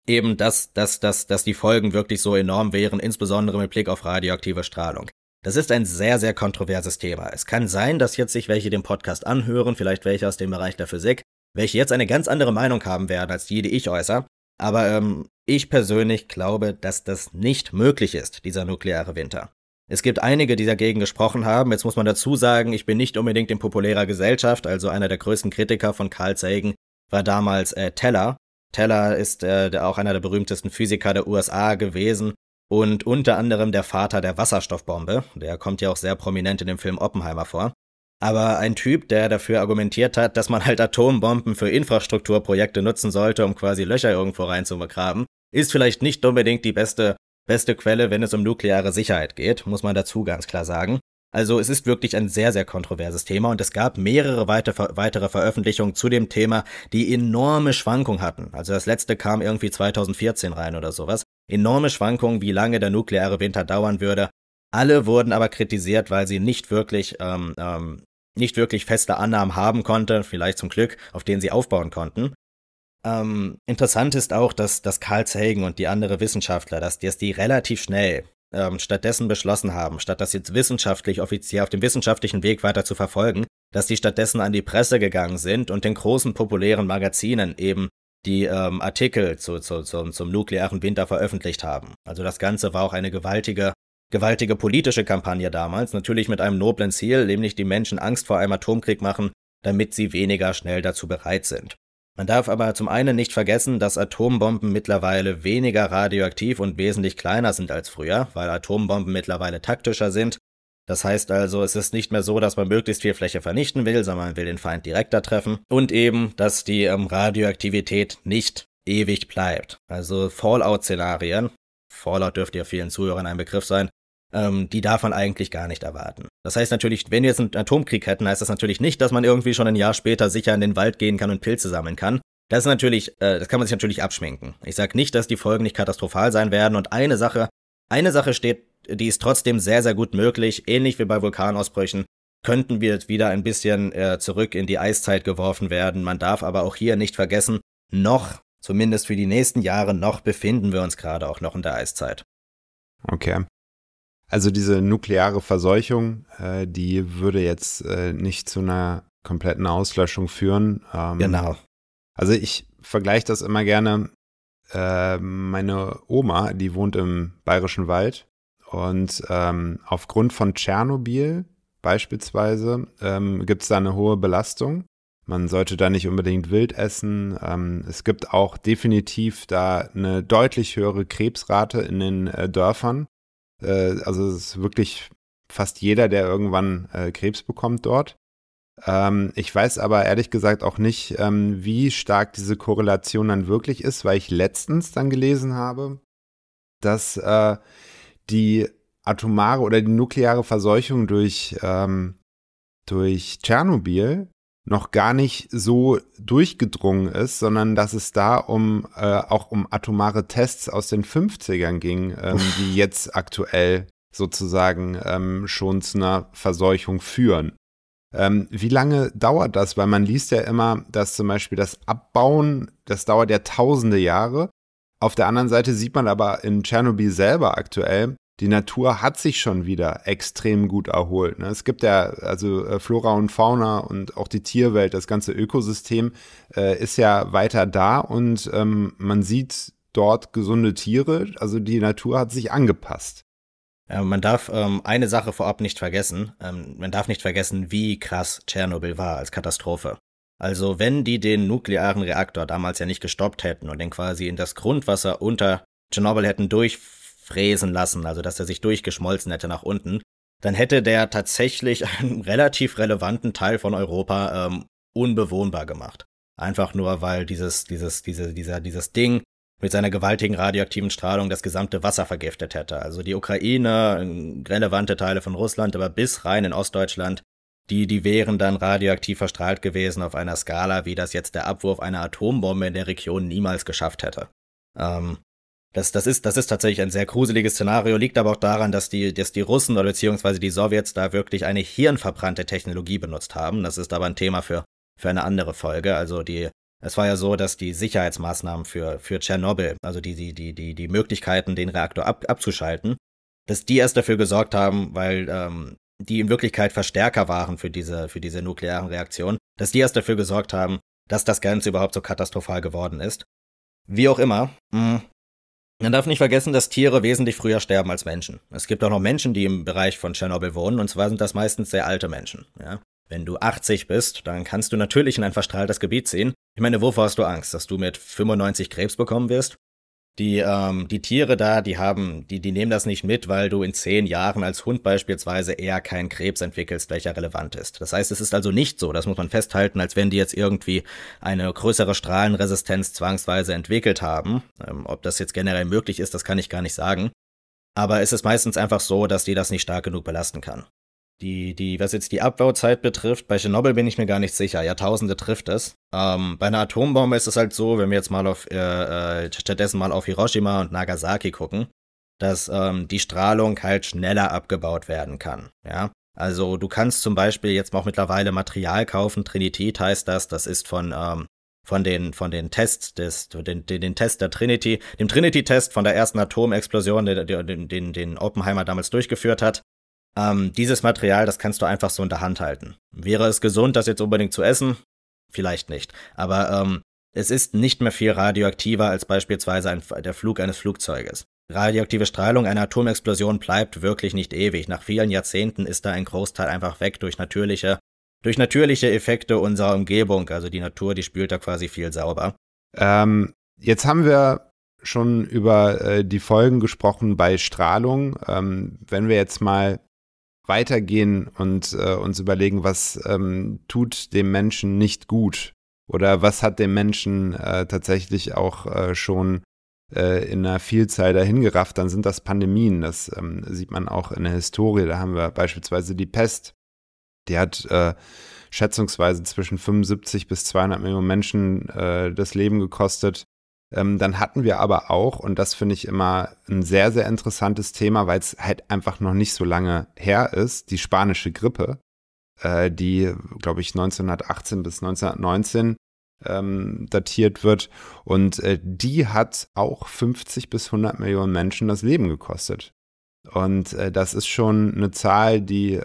eben, dass, dass, dass, dass die Folgen wirklich so enorm wären, insbesondere mit Blick auf radioaktive Strahlung. Das ist ein sehr, sehr kontroverses Thema. Es kann sein, dass jetzt sich welche den Podcast anhören, vielleicht welche aus dem Bereich der Physik, welche jetzt eine ganz andere Meinung haben werden als die, die ich äußere. Aber ähm, ich persönlich glaube, dass das nicht möglich ist, dieser nukleare Winter. Es gibt einige, die dagegen gesprochen haben. Jetzt muss man dazu sagen, ich bin nicht unbedingt in populärer Gesellschaft, also einer der größten Kritiker von Carl Sagan war damals äh, Teller, Teller ist äh, auch einer der berühmtesten Physiker der USA gewesen und unter anderem der Vater der Wasserstoffbombe. Der kommt ja auch sehr prominent in dem Film Oppenheimer vor. Aber ein Typ, der dafür argumentiert hat, dass man halt Atombomben für Infrastrukturprojekte nutzen sollte, um quasi Löcher irgendwo reinzubegraben, ist vielleicht nicht unbedingt die beste, beste Quelle, wenn es um nukleare Sicherheit geht, muss man dazu ganz klar sagen. Also es ist wirklich ein sehr, sehr kontroverses Thema und es gab mehrere weiter, weitere Veröffentlichungen zu dem Thema, die enorme Schwankungen hatten. Also das letzte kam irgendwie 2014 rein oder sowas. Enorme Schwankungen, wie lange der nukleare Winter dauern würde. Alle wurden aber kritisiert, weil sie nicht wirklich, ähm, ähm, nicht wirklich feste Annahmen haben konnte, vielleicht zum Glück, auf denen sie aufbauen konnten. Ähm, interessant ist auch, dass, dass Carl Sagan und die anderen Wissenschaftler, dass, dass die relativ schnell ähm, stattdessen beschlossen haben, statt das jetzt wissenschaftlich offiziell auf dem wissenschaftlichen Weg weiter zu verfolgen, dass sie stattdessen an die Presse gegangen sind und den großen populären Magazinen eben die ähm, Artikel zu, zu, zum, zum nuklearen Winter veröffentlicht haben. Also das Ganze war auch eine gewaltige, gewaltige politische Kampagne damals, natürlich mit einem noblen Ziel, nämlich die Menschen Angst vor einem Atomkrieg machen, damit sie weniger schnell dazu bereit sind. Man darf aber zum einen nicht vergessen, dass Atombomben mittlerweile weniger radioaktiv und wesentlich kleiner sind als früher, weil Atombomben mittlerweile taktischer sind. Das heißt also, es ist nicht mehr so, dass man möglichst viel Fläche vernichten will, sondern man will den Feind direkter treffen. Und eben, dass die ähm, Radioaktivität nicht ewig bleibt. Also Fallout-Szenarien, Fallout dürfte ja vielen Zuhörern ein Begriff sein, ähm, die darf man eigentlich gar nicht erwarten. Das heißt natürlich, wenn wir jetzt einen Atomkrieg hätten, heißt das natürlich nicht, dass man irgendwie schon ein Jahr später sicher in den Wald gehen kann und Pilze sammeln kann. Das ist natürlich, äh, das kann man sich natürlich abschminken. Ich sage nicht, dass die Folgen nicht katastrophal sein werden und eine Sache, eine Sache steht, die ist trotzdem sehr, sehr gut möglich, ähnlich wie bei Vulkanausbrüchen, könnten wir wieder ein bisschen äh, zurück in die Eiszeit geworfen werden. Man darf aber auch hier nicht vergessen, noch, zumindest für die nächsten Jahre, noch befinden wir uns gerade auch noch in der Eiszeit. Okay. Also diese nukleare Verseuchung, äh, die würde jetzt äh, nicht zu einer kompletten Auslöschung führen. Ähm, genau. Also ich vergleiche das immer gerne. Äh, meine Oma, die wohnt im Bayerischen Wald und ähm, aufgrund von Tschernobyl beispielsweise ähm, gibt es da eine hohe Belastung. Man sollte da nicht unbedingt wild essen. Ähm, es gibt auch definitiv da eine deutlich höhere Krebsrate in den äh, Dörfern. Äh, also es ist wirklich fast jeder, der irgendwann äh, Krebs bekommt dort. Ähm, ich weiß aber ehrlich gesagt auch nicht, ähm, wie stark diese Korrelation dann wirklich ist, weil ich letztens dann gelesen habe, dass äh, die atomare oder die nukleare Verseuchung durch, ähm, durch Tschernobyl noch gar nicht so durchgedrungen ist, sondern dass es da um äh, auch um atomare Tests aus den 50ern ging, ähm, die jetzt aktuell sozusagen ähm, schon zu einer Verseuchung führen. Ähm, wie lange dauert das? Weil man liest ja immer, dass zum Beispiel das Abbauen, das dauert ja tausende Jahre. Auf der anderen Seite sieht man aber in Tschernobyl selber aktuell, die Natur hat sich schon wieder extrem gut erholt. Ne? Es gibt ja, also äh, Flora und Fauna und auch die Tierwelt, das ganze Ökosystem äh, ist ja weiter da und ähm, man sieht dort gesunde Tiere. Also die Natur hat sich angepasst. man darf ähm, eine Sache vorab nicht vergessen. Ähm, man darf nicht vergessen, wie krass Tschernobyl war als Katastrophe. Also wenn die den nuklearen Reaktor damals ja nicht gestoppt hätten und den quasi in das Grundwasser unter Tschernobyl hätten durchführen, fräsen lassen, also dass er sich durchgeschmolzen hätte nach unten, dann hätte der tatsächlich einen relativ relevanten Teil von Europa ähm, unbewohnbar gemacht. Einfach nur, weil dieses, dieses, diese, dieser, dieses Ding mit seiner gewaltigen radioaktiven Strahlung das gesamte Wasser vergiftet hätte. Also die Ukraine, ähm, relevante Teile von Russland, aber bis rein in Ostdeutschland, die, die wären dann radioaktiv verstrahlt gewesen auf einer Skala, wie das jetzt der Abwurf einer Atombombe in der Region niemals geschafft hätte. Ähm, das, das, ist, das ist tatsächlich ein sehr gruseliges Szenario, liegt aber auch daran, dass die, dass die Russen oder beziehungsweise die Sowjets da wirklich eine hirnverbrannte Technologie benutzt haben. Das ist aber ein Thema für, für eine andere Folge. Also die, es war ja so, dass die Sicherheitsmaßnahmen für, für Tschernobyl, also die, die, die, die, die Möglichkeiten, den Reaktor ab, abzuschalten, dass die erst dafür gesorgt haben, weil ähm, die in Wirklichkeit Verstärker waren für diese, für diese nuklearen Reaktionen, dass die erst dafür gesorgt haben, dass das Ganze überhaupt so katastrophal geworden ist. Wie auch immer, mh, mm, man darf nicht vergessen, dass Tiere wesentlich früher sterben als Menschen. Es gibt auch noch Menschen, die im Bereich von Tschernobyl wohnen, und zwar sind das meistens sehr alte Menschen. Ja? Wenn du 80 bist, dann kannst du natürlich in ein verstrahltes Gebiet ziehen. Ich meine, wovor hast du Angst, dass du mit 95 Krebs bekommen wirst? die, ähm, die Tiere da, die haben, die, die nehmen das nicht mit, weil du in zehn Jahren als Hund beispielsweise eher keinen Krebs entwickelst, welcher relevant ist. Das heißt, es ist also nicht so, das muss man festhalten, als wenn die jetzt irgendwie eine größere Strahlenresistenz zwangsweise entwickelt haben. Ähm, ob das jetzt generell möglich ist, das kann ich gar nicht sagen. Aber es ist meistens einfach so, dass die das nicht stark genug belasten kann die, die, was jetzt die Abbauzeit betrifft, bei Chernobyl bin ich mir gar nicht sicher. Jahrtausende trifft es. Ähm, bei einer Atombombe ist es halt so, wenn wir jetzt mal auf, äh, äh, stattdessen mal auf Hiroshima und Nagasaki gucken, dass ähm, die Strahlung halt schneller abgebaut werden kann. Ja, also du kannst zum Beispiel jetzt auch mittlerweile Material kaufen. Trinität heißt das. Das ist von ähm, von den von den Tests des den, den, den Test der Trinity, dem Trinity-Test von der ersten Atomexplosion, den, den den Oppenheimer damals durchgeführt hat. Ähm, dieses Material, das kannst du einfach so in der Hand halten. Wäre es gesund, das jetzt unbedingt zu essen? Vielleicht nicht. Aber ähm, es ist nicht mehr viel radioaktiver als beispielsweise ein, der Flug eines Flugzeuges. Radioaktive Strahlung einer Atomexplosion bleibt wirklich nicht ewig. Nach vielen Jahrzehnten ist da ein Großteil einfach weg durch natürliche, durch natürliche Effekte unserer Umgebung. Also die Natur, die spült da quasi viel sauber. Ähm, jetzt haben wir schon über äh, die Folgen gesprochen bei Strahlung. Ähm, wenn wir jetzt mal weitergehen und äh, uns überlegen, was ähm, tut dem Menschen nicht gut oder was hat dem Menschen äh, tatsächlich auch äh, schon äh, in einer Vielzahl dahingerafft, dann sind das Pandemien. Das ähm, sieht man auch in der Historie. Da haben wir beispielsweise die Pest. Die hat äh, schätzungsweise zwischen 75 bis 200 Millionen Menschen äh, das Leben gekostet. Ähm, dann hatten wir aber auch, und das finde ich immer ein sehr, sehr interessantes Thema, weil es halt einfach noch nicht so lange her ist, die spanische Grippe, äh, die, glaube ich, 1918 bis 1919 ähm, datiert wird. Und äh, die hat auch 50 bis 100 Millionen Menschen das Leben gekostet. Und äh, das ist schon eine Zahl, die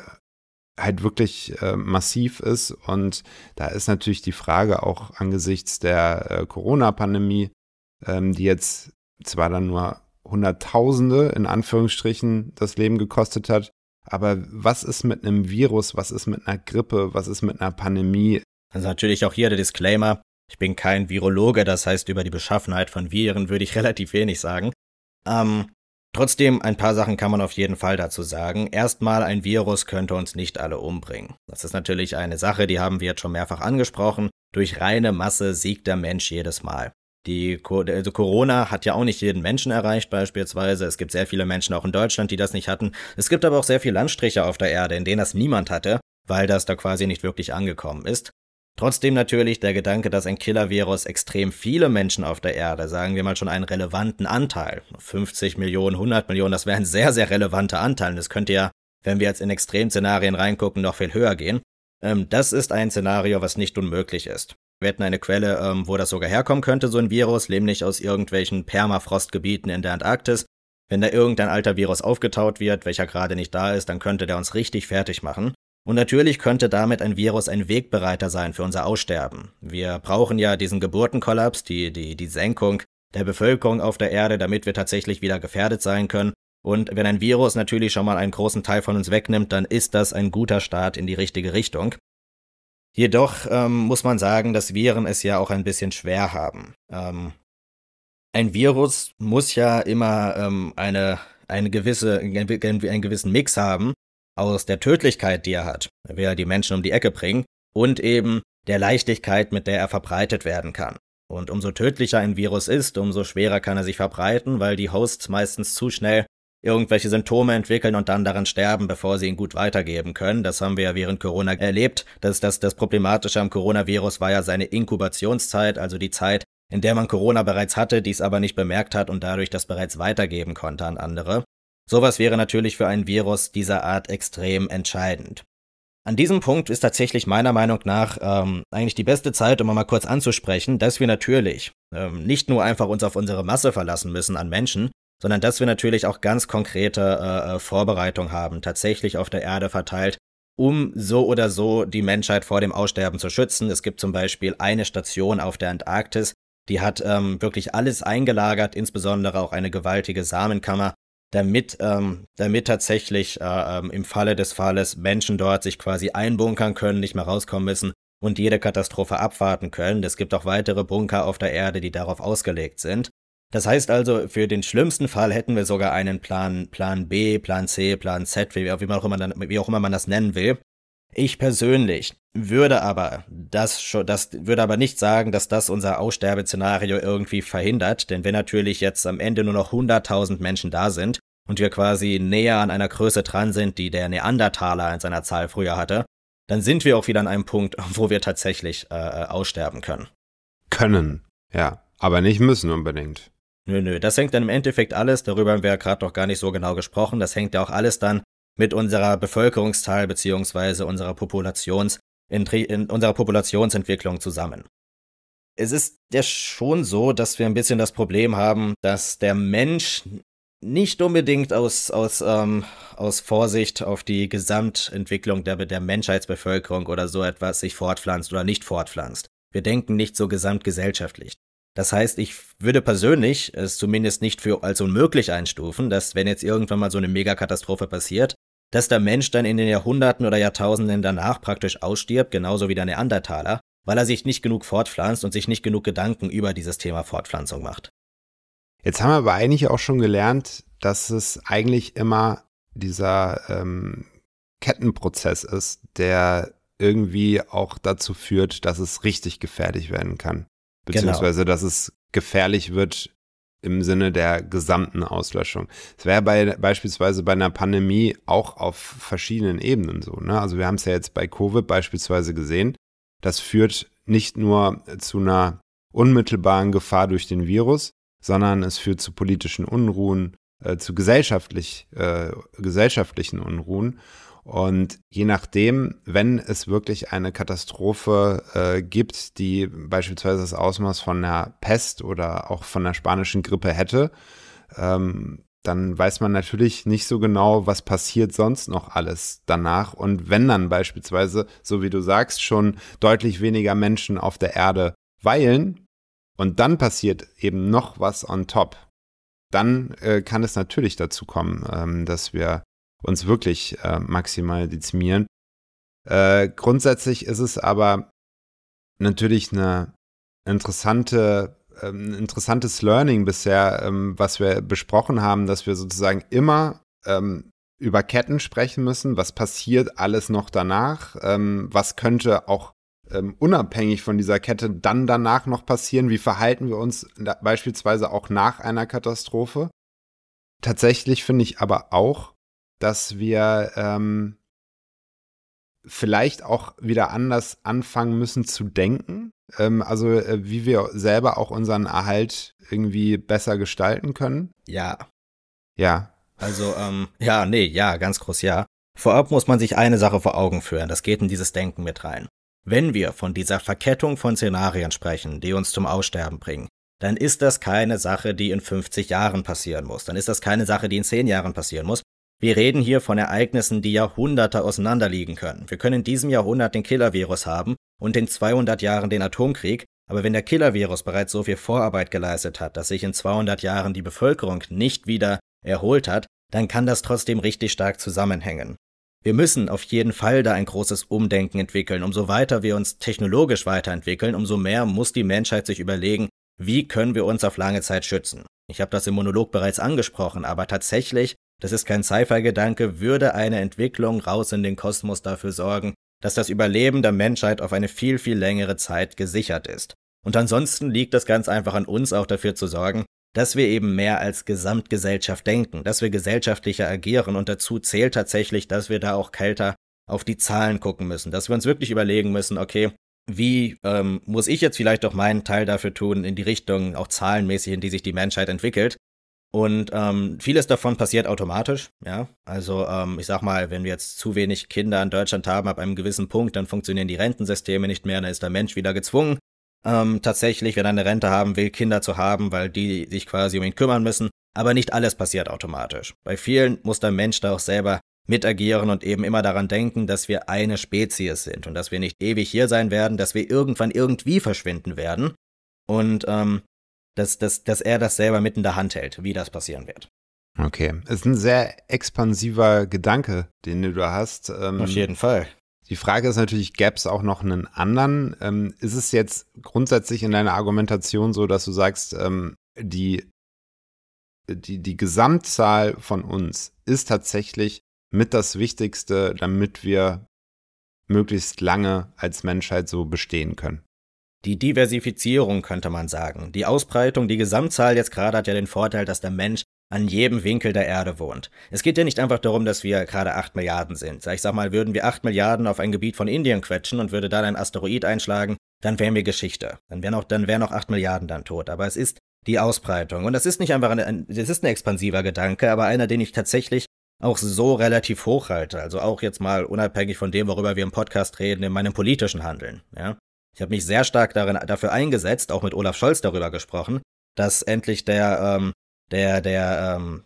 halt wirklich äh, massiv ist. Und da ist natürlich die Frage auch angesichts der äh, Corona-Pandemie, ähm, die jetzt zwar dann nur Hunderttausende in Anführungsstrichen das Leben gekostet hat, aber was ist mit einem Virus, was ist mit einer Grippe, was ist mit einer Pandemie? Also natürlich auch hier der Disclaimer, ich bin kein Virologe, das heißt über die Beschaffenheit von Viren würde ich relativ wenig sagen. Ähm, Trotzdem, ein paar Sachen kann man auf jeden Fall dazu sagen. Erstmal, ein Virus könnte uns nicht alle umbringen. Das ist natürlich eine Sache, die haben wir jetzt schon mehrfach angesprochen. Durch reine Masse siegt der Mensch jedes Mal. Die, also Corona hat ja auch nicht jeden Menschen erreicht beispielsweise. Es gibt sehr viele Menschen auch in Deutschland, die das nicht hatten. Es gibt aber auch sehr viele Landstriche auf der Erde, in denen das niemand hatte, weil das da quasi nicht wirklich angekommen ist. Trotzdem natürlich der Gedanke, dass ein Killer-Virus extrem viele Menschen auf der Erde, sagen wir mal schon einen relevanten Anteil, 50 Millionen, 100 Millionen, das wäre ein sehr, sehr relevanter Anteil. Und Das könnte ja, wenn wir jetzt in Extremszenarien reingucken, noch viel höher gehen. Ähm, das ist ein Szenario, was nicht unmöglich ist. Wir hätten eine Quelle, ähm, wo das sogar herkommen könnte, so ein Virus, nämlich aus irgendwelchen Permafrostgebieten in der Antarktis. Wenn da irgendein alter Virus aufgetaut wird, welcher gerade nicht da ist, dann könnte der uns richtig fertig machen. Und natürlich könnte damit ein Virus ein Wegbereiter sein für unser Aussterben. Wir brauchen ja diesen Geburtenkollaps, die, die, die Senkung der Bevölkerung auf der Erde, damit wir tatsächlich wieder gefährdet sein können. Und wenn ein Virus natürlich schon mal einen großen Teil von uns wegnimmt, dann ist das ein guter Start in die richtige Richtung. Jedoch ähm, muss man sagen, dass Viren es ja auch ein bisschen schwer haben. Ähm, ein Virus muss ja immer ähm, eine, eine gewisse, einen gewissen Mix haben aus der Tödlichkeit, die er hat, er er die Menschen um die Ecke bringt, und eben der Leichtigkeit, mit der er verbreitet werden kann. Und umso tödlicher ein Virus ist, umso schwerer kann er sich verbreiten, weil die Hosts meistens zu schnell irgendwelche Symptome entwickeln und dann daran sterben, bevor sie ihn gut weitergeben können. Das haben wir ja während Corona erlebt. Das, das, das Problematische am Coronavirus war ja seine Inkubationszeit, also die Zeit, in der man Corona bereits hatte, dies aber nicht bemerkt hat und dadurch das bereits weitergeben konnte an andere. Sowas wäre natürlich für einen Virus dieser Art extrem entscheidend. An diesem Punkt ist tatsächlich meiner Meinung nach ähm, eigentlich die beste Zeit, um mal kurz anzusprechen, dass wir natürlich ähm, nicht nur einfach uns auf unsere Masse verlassen müssen an Menschen, sondern dass wir natürlich auch ganz konkrete äh, äh, Vorbereitung haben, tatsächlich auf der Erde verteilt, um so oder so die Menschheit vor dem Aussterben zu schützen. Es gibt zum Beispiel eine Station auf der Antarktis, die hat ähm, wirklich alles eingelagert, insbesondere auch eine gewaltige Samenkammer, damit, ähm, damit tatsächlich äh, ähm, im Falle des Falles Menschen dort sich quasi einbunkern können, nicht mehr rauskommen müssen und jede Katastrophe abwarten können. Es gibt auch weitere Bunker auf der Erde, die darauf ausgelegt sind. Das heißt also, für den schlimmsten Fall hätten wir sogar einen Plan, Plan B, Plan C, Plan Z, wie auch immer, man, wie auch immer man das nennen will. Ich persönlich würde aber das schon, das würde aber nicht sagen, dass das unser Aussterbeszenario irgendwie verhindert, denn wenn natürlich jetzt am Ende nur noch 100.000 Menschen da sind und wir quasi näher an einer Größe dran sind, die der Neandertaler in seiner Zahl früher hatte, dann sind wir auch wieder an einem Punkt, wo wir tatsächlich äh, äh, aussterben können. Können, ja, aber nicht müssen unbedingt. Nö, nö, das hängt dann im Endeffekt alles, darüber haben wir ja gerade noch gar nicht so genau gesprochen, das hängt ja auch alles dann mit unserer Bevölkerungszahl bzw. unserer Populations in, in unserer Populationsentwicklung zusammen. Es ist ja schon so, dass wir ein bisschen das Problem haben, dass der Mensch nicht unbedingt aus, aus, ähm, aus Vorsicht auf die Gesamtentwicklung der, der Menschheitsbevölkerung oder so etwas sich fortpflanzt oder nicht fortpflanzt. Wir denken nicht so gesamtgesellschaftlich. Das heißt, ich würde persönlich es zumindest nicht für als unmöglich einstufen, dass wenn jetzt irgendwann mal so eine Megakatastrophe passiert, dass der Mensch dann in den Jahrhunderten oder Jahrtausenden danach praktisch ausstirbt, genauso wie der Neandertaler, weil er sich nicht genug fortpflanzt und sich nicht genug Gedanken über dieses Thema Fortpflanzung macht. Jetzt haben wir aber eigentlich auch schon gelernt, dass es eigentlich immer dieser ähm, Kettenprozess ist, der irgendwie auch dazu führt, dass es richtig gefährlich werden kann. Genau. beziehungsweise genau. dass es gefährlich wird im Sinne der gesamten Auslöschung. Es wäre bei, beispielsweise bei einer Pandemie auch auf verschiedenen Ebenen so. Ne? Also wir haben es ja jetzt bei Covid beispielsweise gesehen. Das führt nicht nur zu einer unmittelbaren Gefahr durch den Virus, sondern es führt zu politischen Unruhen, äh, zu gesellschaftlich, äh, gesellschaftlichen Unruhen. Und je nachdem, wenn es wirklich eine Katastrophe äh, gibt, die beispielsweise das Ausmaß von einer Pest oder auch von einer spanischen Grippe hätte, ähm, dann weiß man natürlich nicht so genau, was passiert sonst noch alles danach. Und wenn dann beispielsweise, so wie du sagst, schon deutlich weniger Menschen auf der Erde weilen und dann passiert eben noch was on top, dann äh, kann es natürlich dazu kommen, ähm, dass wir uns wirklich äh, maximal dezimieren. Äh, grundsätzlich ist es aber natürlich eine interessante, ähm, ein interessantes Learning bisher, ähm, was wir besprochen haben, dass wir sozusagen immer ähm, über Ketten sprechen müssen. Was passiert alles noch danach? Ähm, was könnte auch ähm, unabhängig von dieser Kette dann danach noch passieren? Wie verhalten wir uns beispielsweise auch nach einer Katastrophe? Tatsächlich finde ich aber auch, dass wir ähm, vielleicht auch wieder anders anfangen müssen zu denken. Ähm, also äh, wie wir selber auch unseren Erhalt irgendwie besser gestalten können. Ja. Ja. Also ähm, ja, nee, ja, ganz groß ja. Vorab muss man sich eine Sache vor Augen führen, das geht in dieses Denken mit rein. Wenn wir von dieser Verkettung von Szenarien sprechen, die uns zum Aussterben bringen, dann ist das keine Sache, die in 50 Jahren passieren muss. Dann ist das keine Sache, die in 10 Jahren passieren muss, wir reden hier von Ereignissen, die Jahrhunderte auseinanderliegen können. Wir können in diesem Jahrhundert den Killer-Virus haben und in 200 Jahren den Atomkrieg, aber wenn der Killer-Virus bereits so viel Vorarbeit geleistet hat, dass sich in 200 Jahren die Bevölkerung nicht wieder erholt hat, dann kann das trotzdem richtig stark zusammenhängen. Wir müssen auf jeden Fall da ein großes Umdenken entwickeln. Umso weiter wir uns technologisch weiterentwickeln, umso mehr muss die Menschheit sich überlegen, wie können wir uns auf lange Zeit schützen. Ich habe das im Monolog bereits angesprochen, aber tatsächlich das ist kein Sci-Fi-Gedanke, würde eine Entwicklung raus in den Kosmos dafür sorgen, dass das Überleben der Menschheit auf eine viel, viel längere Zeit gesichert ist. Und ansonsten liegt das ganz einfach an uns auch dafür zu sorgen, dass wir eben mehr als Gesamtgesellschaft denken, dass wir gesellschaftlicher agieren und dazu zählt tatsächlich, dass wir da auch kälter auf die Zahlen gucken müssen, dass wir uns wirklich überlegen müssen, okay, wie ähm, muss ich jetzt vielleicht auch meinen Teil dafür tun in die Richtung, auch zahlenmäßig, in die sich die Menschheit entwickelt, und ähm, vieles davon passiert automatisch, ja. Also ähm, ich sag mal, wenn wir jetzt zu wenig Kinder in Deutschland haben ab einem gewissen Punkt, dann funktionieren die Rentensysteme nicht mehr, dann ist der Mensch wieder gezwungen, ähm, tatsächlich, wenn er eine Rente haben will, Kinder zu haben, weil die sich quasi um ihn kümmern müssen. Aber nicht alles passiert automatisch. Bei vielen muss der Mensch da auch selber mit agieren und eben immer daran denken, dass wir eine Spezies sind und dass wir nicht ewig hier sein werden, dass wir irgendwann irgendwie verschwinden werden. Und ähm, dass, dass, dass er das selber mit in der Hand hält, wie das passieren wird. Okay, ist ein sehr expansiver Gedanke, den du da hast. Ähm, Auf jeden Fall. Die Frage ist natürlich, gäbe es auch noch einen anderen? Ähm, ist es jetzt grundsätzlich in deiner Argumentation so, dass du sagst, ähm, die, die, die Gesamtzahl von uns ist tatsächlich mit das Wichtigste, damit wir möglichst lange als Menschheit so bestehen können? Die Diversifizierung könnte man sagen. Die Ausbreitung, die Gesamtzahl jetzt gerade hat ja den Vorteil, dass der Mensch an jedem Winkel der Erde wohnt. Es geht ja nicht einfach darum, dass wir gerade 8 Milliarden sind. Ich sag mal, würden wir 8 Milliarden auf ein Gebiet von Indien quetschen und würde dann ein Asteroid einschlagen, dann wären wir Geschichte. Dann wären auch, dann auch 8 Milliarden dann tot. Aber es ist die Ausbreitung. Und das ist nicht einfach ein, das ist ein expansiver Gedanke, aber einer, den ich tatsächlich auch so relativ hoch halte. Also auch jetzt mal unabhängig von dem, worüber wir im Podcast reden, in meinem politischen Handeln. Ja? Ich habe mich sehr stark darin, dafür eingesetzt, auch mit Olaf Scholz darüber gesprochen, dass endlich der, ähm, der, der, ähm,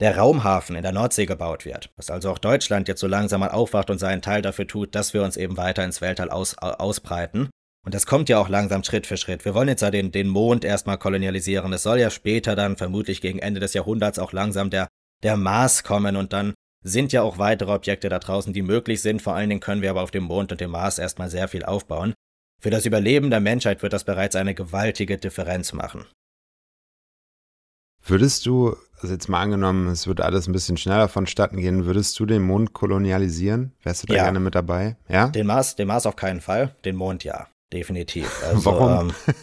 der Raumhafen in der Nordsee gebaut wird. Dass also auch Deutschland jetzt so langsam mal aufwacht und seinen Teil dafür tut, dass wir uns eben weiter ins Weltall aus, ausbreiten. Und das kommt ja auch langsam Schritt für Schritt. Wir wollen jetzt ja den, den Mond erstmal kolonialisieren. Es soll ja später dann vermutlich gegen Ende des Jahrhunderts auch langsam der, der Mars kommen und dann sind ja auch weitere Objekte da draußen, die möglich sind. Vor allen Dingen können wir aber auf dem Mond und dem Mars erstmal sehr viel aufbauen. Für das Überleben der Menschheit wird das bereits eine gewaltige Differenz machen. Würdest du, also jetzt mal angenommen, es wird alles ein bisschen schneller vonstatten gehen, würdest du den Mond kolonialisieren? Wärst du da ja. gerne mit dabei? Ja. Den Mars, den Mars auf keinen Fall, den Mond ja, definitiv. Also, Warum? Ähm,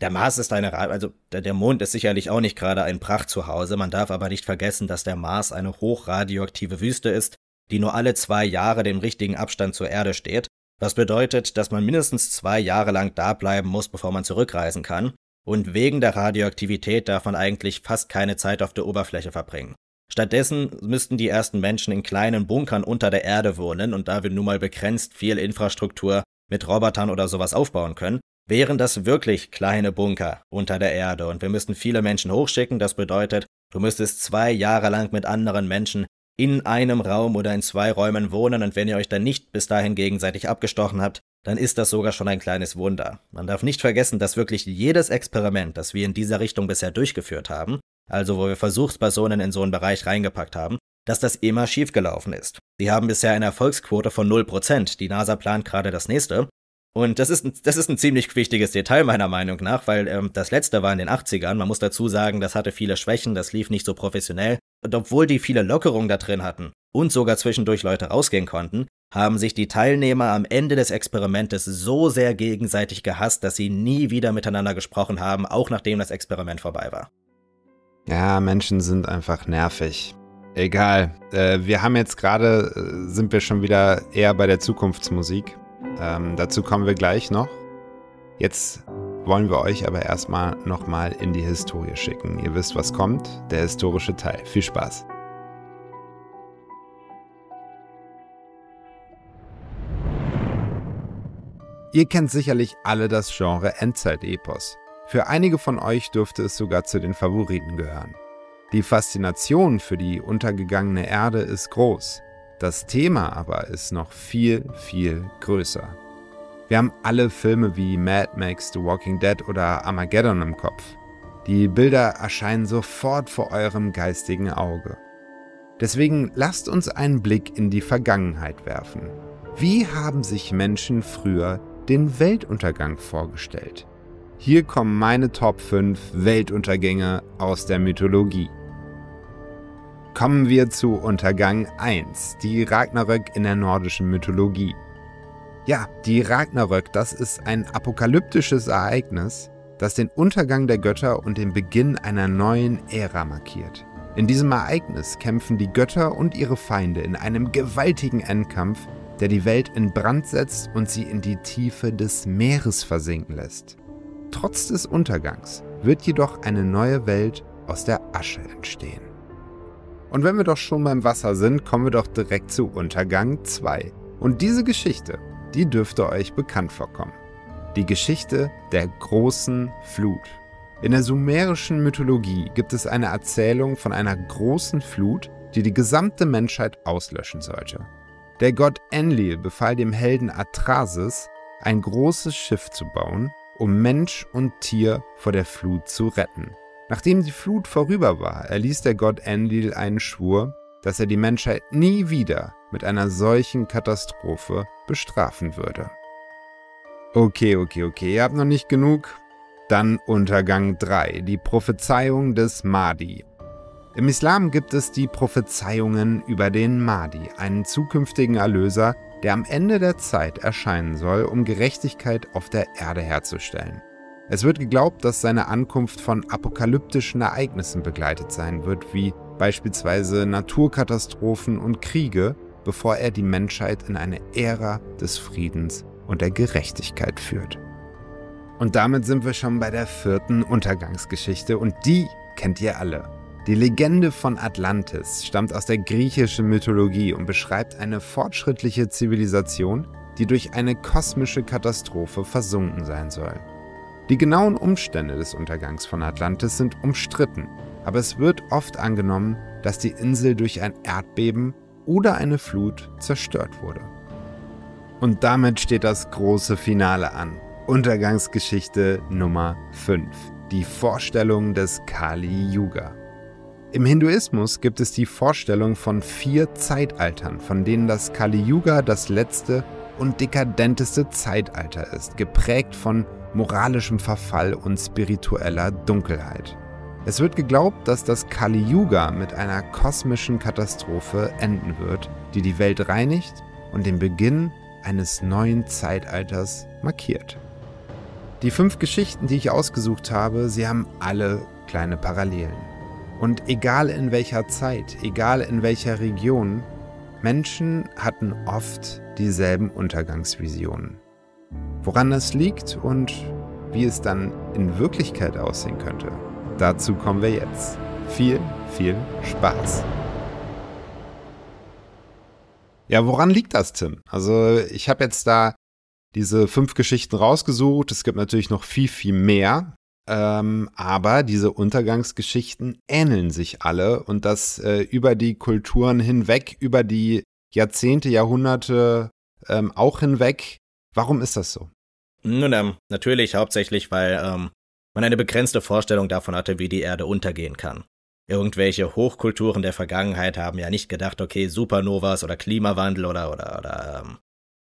der Mars ist eine, also der Mond ist sicherlich auch nicht gerade ein Prachtzuhause. Man darf aber nicht vergessen, dass der Mars eine hochradioaktive Wüste ist, die nur alle zwei Jahre dem richtigen Abstand zur Erde steht was bedeutet, dass man mindestens zwei Jahre lang da bleiben muss, bevor man zurückreisen kann, und wegen der Radioaktivität darf man eigentlich fast keine Zeit auf der Oberfläche verbringen. Stattdessen müssten die ersten Menschen in kleinen Bunkern unter der Erde wohnen und da wir nun mal begrenzt viel Infrastruktur mit Robotern oder sowas aufbauen können, wären das wirklich kleine Bunker unter der Erde und wir müssten viele Menschen hochschicken. Das bedeutet, du müsstest zwei Jahre lang mit anderen Menschen in einem Raum oder in zwei Räumen wohnen und wenn ihr euch dann nicht bis dahin gegenseitig abgestochen habt, dann ist das sogar schon ein kleines Wunder. Man darf nicht vergessen, dass wirklich jedes Experiment, das wir in dieser Richtung bisher durchgeführt haben, also wo wir Versuchspersonen in so einen Bereich reingepackt haben, dass das immer schiefgelaufen ist. Sie haben bisher eine Erfolgsquote von 0%, die NASA plant gerade das nächste. Und das ist, ein, das ist ein ziemlich wichtiges Detail meiner Meinung nach, weil ähm, das letzte war in den 80ern. Man muss dazu sagen, das hatte viele Schwächen, das lief nicht so professionell. Und obwohl die viele Lockerungen da drin hatten und sogar zwischendurch Leute rausgehen konnten, haben sich die Teilnehmer am Ende des Experimentes so sehr gegenseitig gehasst, dass sie nie wieder miteinander gesprochen haben, auch nachdem das Experiment vorbei war. Ja, Menschen sind einfach nervig. Egal, äh, wir haben jetzt gerade, äh, sind wir schon wieder eher bei der Zukunftsmusik. Ähm, dazu kommen wir gleich noch. Jetzt wollen wir euch aber erstmal nochmal in die Historie schicken. Ihr wisst, was kommt, der historische Teil. Viel Spaß! Ihr kennt sicherlich alle das Genre Endzeit-Epos. Für einige von euch dürfte es sogar zu den Favoriten gehören. Die Faszination für die untergegangene Erde ist groß. Das Thema aber ist noch viel, viel größer. Wir haben alle Filme wie Mad Max, The Walking Dead oder Armageddon im Kopf. Die Bilder erscheinen sofort vor eurem geistigen Auge. Deswegen lasst uns einen Blick in die Vergangenheit werfen. Wie haben sich Menschen früher den Weltuntergang vorgestellt? Hier kommen meine Top 5 Weltuntergänge aus der Mythologie. Kommen wir zu Untergang 1, die Ragnarök in der nordischen Mythologie. Ja, die Ragnarök, das ist ein apokalyptisches Ereignis, das den Untergang der Götter und den Beginn einer neuen Ära markiert. In diesem Ereignis kämpfen die Götter und ihre Feinde in einem gewaltigen Endkampf, der die Welt in Brand setzt und sie in die Tiefe des Meeres versinken lässt. Trotz des Untergangs wird jedoch eine neue Welt aus der Asche entstehen. Und wenn wir doch schon beim Wasser sind, kommen wir doch direkt zu Untergang 2. Und diese Geschichte die dürfte euch bekannt vorkommen. Die Geschichte der großen Flut. In der sumerischen Mythologie gibt es eine Erzählung von einer großen Flut, die die gesamte Menschheit auslöschen sollte. Der Gott Enlil befahl dem Helden Atrasis, ein großes Schiff zu bauen, um Mensch und Tier vor der Flut zu retten. Nachdem die Flut vorüber war, erließ der Gott Enlil einen Schwur, dass er die Menschheit nie wieder mit einer solchen Katastrophe bestrafen würde. Okay, okay, okay, ihr habt noch nicht genug. Dann Untergang 3, die Prophezeiung des Mahdi. Im Islam gibt es die Prophezeiungen über den Mahdi, einen zukünftigen Erlöser, der am Ende der Zeit erscheinen soll, um Gerechtigkeit auf der Erde herzustellen. Es wird geglaubt, dass seine Ankunft von apokalyptischen Ereignissen begleitet sein wird, wie beispielsweise Naturkatastrophen und Kriege, bevor er die Menschheit in eine Ära des Friedens und der Gerechtigkeit führt. Und damit sind wir schon bei der vierten Untergangsgeschichte und die kennt ihr alle. Die Legende von Atlantis stammt aus der griechischen Mythologie und beschreibt eine fortschrittliche Zivilisation, die durch eine kosmische Katastrophe versunken sein soll. Die genauen Umstände des Untergangs von Atlantis sind umstritten aber es wird oft angenommen, dass die Insel durch ein Erdbeben oder eine Flut zerstört wurde. Und damit steht das große Finale an. Untergangsgeschichte Nummer 5. Die Vorstellung des Kali Yuga. Im Hinduismus gibt es die Vorstellung von vier Zeitaltern, von denen das Kali Yuga das letzte und dekadenteste Zeitalter ist, geprägt von moralischem Verfall und spiritueller Dunkelheit. Es wird geglaubt, dass das Kali Yuga mit einer kosmischen Katastrophe enden wird, die die Welt reinigt und den Beginn eines neuen Zeitalters markiert. Die fünf Geschichten, die ich ausgesucht habe, sie haben alle kleine Parallelen. Und egal in welcher Zeit, egal in welcher Region, Menschen hatten oft dieselben Untergangsvisionen. Woran das liegt und wie es dann in Wirklichkeit aussehen könnte, Dazu kommen wir jetzt. Viel, viel Spaß! Ja, woran liegt das, Tim? Also ich habe jetzt da diese fünf Geschichten rausgesucht. Es gibt natürlich noch viel, viel mehr. Ähm, aber diese Untergangsgeschichten ähneln sich alle und das äh, über die Kulturen hinweg, über die Jahrzehnte, Jahrhunderte ähm, auch hinweg. Warum ist das so? Nun, ähm, natürlich hauptsächlich, weil ähm, man eine begrenzte Vorstellung davon hatte, wie die Erde untergehen kann. Irgendwelche Hochkulturen der Vergangenheit haben ja nicht gedacht, okay, Supernovas oder Klimawandel oder oder oder ähm,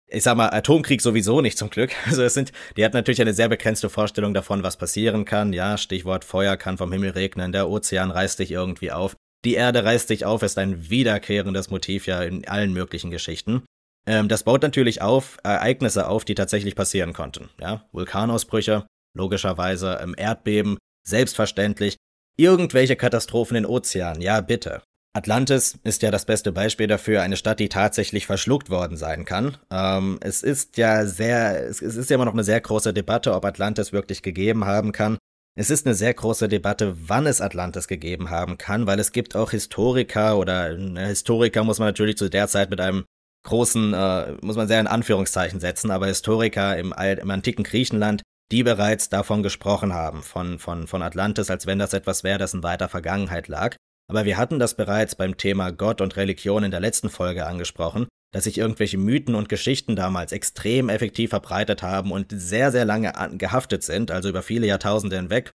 ich sag mal, Atomkrieg sowieso nicht zum Glück. Also es sind, die hat natürlich eine sehr begrenzte Vorstellung davon, was passieren kann. Ja, Stichwort Feuer kann vom Himmel regnen, der Ozean reißt dich irgendwie auf. Die Erde reißt dich auf, ist ein wiederkehrendes Motiv ja in allen möglichen Geschichten. Ähm, das baut natürlich auf Ereignisse auf, die tatsächlich passieren konnten. Ja, Vulkanausbrüche, Logischerweise im Erdbeben, selbstverständlich. Irgendwelche Katastrophen in Ozeanen, ja bitte. Atlantis ist ja das beste Beispiel dafür, eine Stadt, die tatsächlich verschluckt worden sein kann. Ähm, es ist ja sehr, es ist ja immer noch eine sehr große Debatte, ob Atlantis wirklich gegeben haben kann. Es ist eine sehr große Debatte, wann es Atlantis gegeben haben kann, weil es gibt auch Historiker oder äh, Historiker muss man natürlich zu der Zeit mit einem großen, äh, muss man sehr in Anführungszeichen setzen, aber Historiker im, im antiken Griechenland die bereits davon gesprochen haben, von, von, von Atlantis, als wenn das etwas wäre, das in weiter Vergangenheit lag. Aber wir hatten das bereits beim Thema Gott und Religion in der letzten Folge angesprochen, dass sich irgendwelche Mythen und Geschichten damals extrem effektiv verbreitet haben und sehr, sehr lange gehaftet sind, also über viele Jahrtausende hinweg.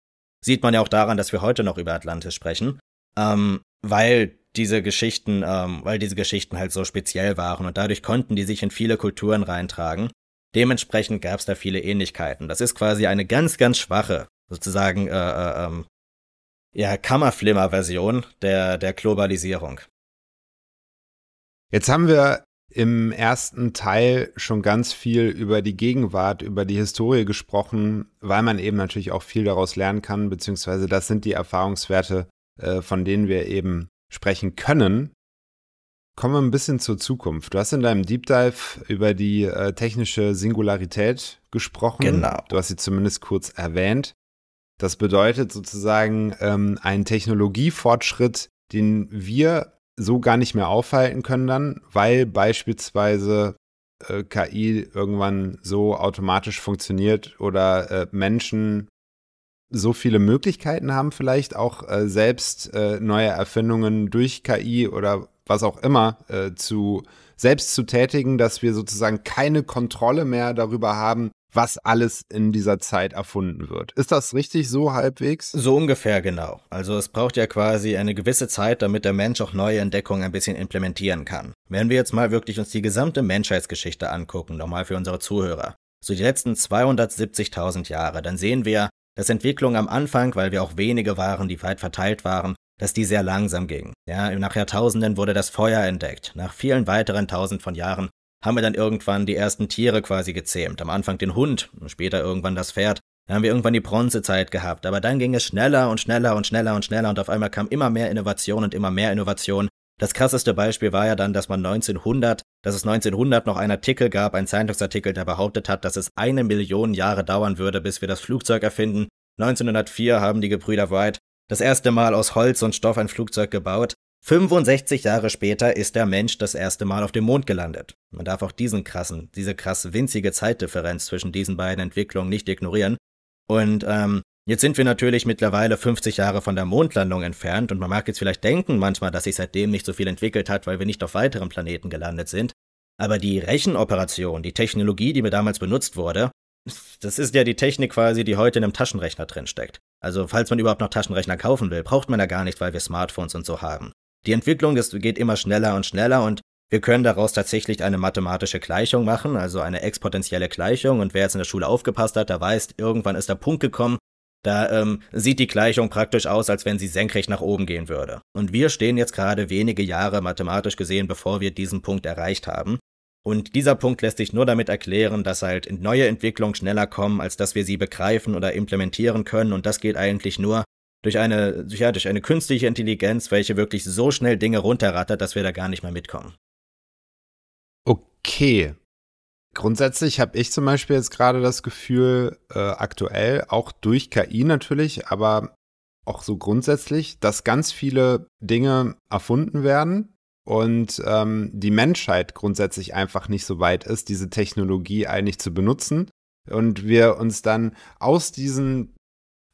Sieht man ja auch daran, dass wir heute noch über Atlantis sprechen, ähm, weil diese Geschichten, ähm, weil diese Geschichten halt so speziell waren und dadurch konnten die sich in viele Kulturen reintragen Dementsprechend gab es da viele Ähnlichkeiten. Das ist quasi eine ganz, ganz schwache, sozusagen, äh, äh, ähm, ja, Kammerflimmer-Version der, der Globalisierung. Jetzt haben wir im ersten Teil schon ganz viel über die Gegenwart, über die Historie gesprochen, weil man eben natürlich auch viel daraus lernen kann, beziehungsweise das sind die Erfahrungswerte, äh, von denen wir eben sprechen können. Kommen wir ein bisschen zur Zukunft. Du hast in deinem Deep Dive über die äh, technische Singularität gesprochen. Genau. Du hast sie zumindest kurz erwähnt. Das bedeutet sozusagen ähm, einen Technologiefortschritt, den wir so gar nicht mehr aufhalten können dann, weil beispielsweise äh, KI irgendwann so automatisch funktioniert oder äh, Menschen so viele Möglichkeiten haben, vielleicht auch äh, selbst äh, neue Erfindungen durch KI oder was auch immer äh, zu selbst zu tätigen, dass wir sozusagen keine Kontrolle mehr darüber haben, was alles in dieser Zeit erfunden wird. Ist das richtig so halbwegs? So ungefähr genau. Also es braucht ja quasi eine gewisse Zeit, damit der Mensch auch neue Entdeckungen ein bisschen implementieren kann. Wenn wir jetzt mal wirklich uns die gesamte Menschheitsgeschichte angucken, nochmal für unsere Zuhörer, so die letzten 270.000 Jahre, dann sehen wir, dass Entwicklung am Anfang, weil wir auch wenige waren, die weit verteilt waren, dass die sehr langsam ging. Ja, nach Jahrtausenden wurde das Feuer entdeckt. Nach vielen weiteren tausend von Jahren haben wir dann irgendwann die ersten Tiere quasi gezähmt. Am Anfang den Hund, später irgendwann das Pferd. Dann haben wir irgendwann die Bronzezeit gehabt. Aber dann ging es schneller und schneller und schneller und schneller und auf einmal kam immer mehr Innovation und immer mehr Innovation. Das krasseste Beispiel war ja dann, dass man 1900, dass es 1900 noch einen Artikel gab, einen Zeitungsartikel, der behauptet hat, dass es eine Million Jahre dauern würde, bis wir das Flugzeug erfinden. 1904 haben die Gebrüder Wright das erste Mal aus Holz und Stoff ein Flugzeug gebaut. 65 Jahre später ist der Mensch das erste Mal auf dem Mond gelandet. Man darf auch diesen krassen, diese krass winzige Zeitdifferenz zwischen diesen beiden Entwicklungen nicht ignorieren. Und ähm, jetzt sind wir natürlich mittlerweile 50 Jahre von der Mondlandung entfernt und man mag jetzt vielleicht denken manchmal, dass sich seitdem nicht so viel entwickelt hat, weil wir nicht auf weiteren Planeten gelandet sind. Aber die Rechenoperation, die Technologie, die mir damals benutzt wurde, das ist ja die Technik quasi, die heute in einem Taschenrechner drinsteckt. Also falls man überhaupt noch Taschenrechner kaufen will, braucht man ja gar nicht, weil wir Smartphones und so haben. Die Entwicklung ist, geht immer schneller und schneller und wir können daraus tatsächlich eine mathematische Gleichung machen, also eine exponentielle Gleichung. Und wer jetzt in der Schule aufgepasst hat, der weiß, irgendwann ist der Punkt gekommen, da ähm, sieht die Gleichung praktisch aus, als wenn sie senkrecht nach oben gehen würde. Und wir stehen jetzt gerade wenige Jahre mathematisch gesehen, bevor wir diesen Punkt erreicht haben. Und dieser Punkt lässt sich nur damit erklären, dass halt neue Entwicklungen schneller kommen, als dass wir sie begreifen oder implementieren können. Und das geht eigentlich nur durch eine, ja, durch eine künstliche Intelligenz, welche wirklich so schnell Dinge runterrattert, dass wir da gar nicht mehr mitkommen. Okay. Grundsätzlich habe ich zum Beispiel jetzt gerade das Gefühl, äh, aktuell, auch durch KI natürlich, aber auch so grundsätzlich, dass ganz viele Dinge erfunden werden, und ähm, die Menschheit grundsätzlich einfach nicht so weit ist, diese Technologie eigentlich zu benutzen und wir uns dann aus diesen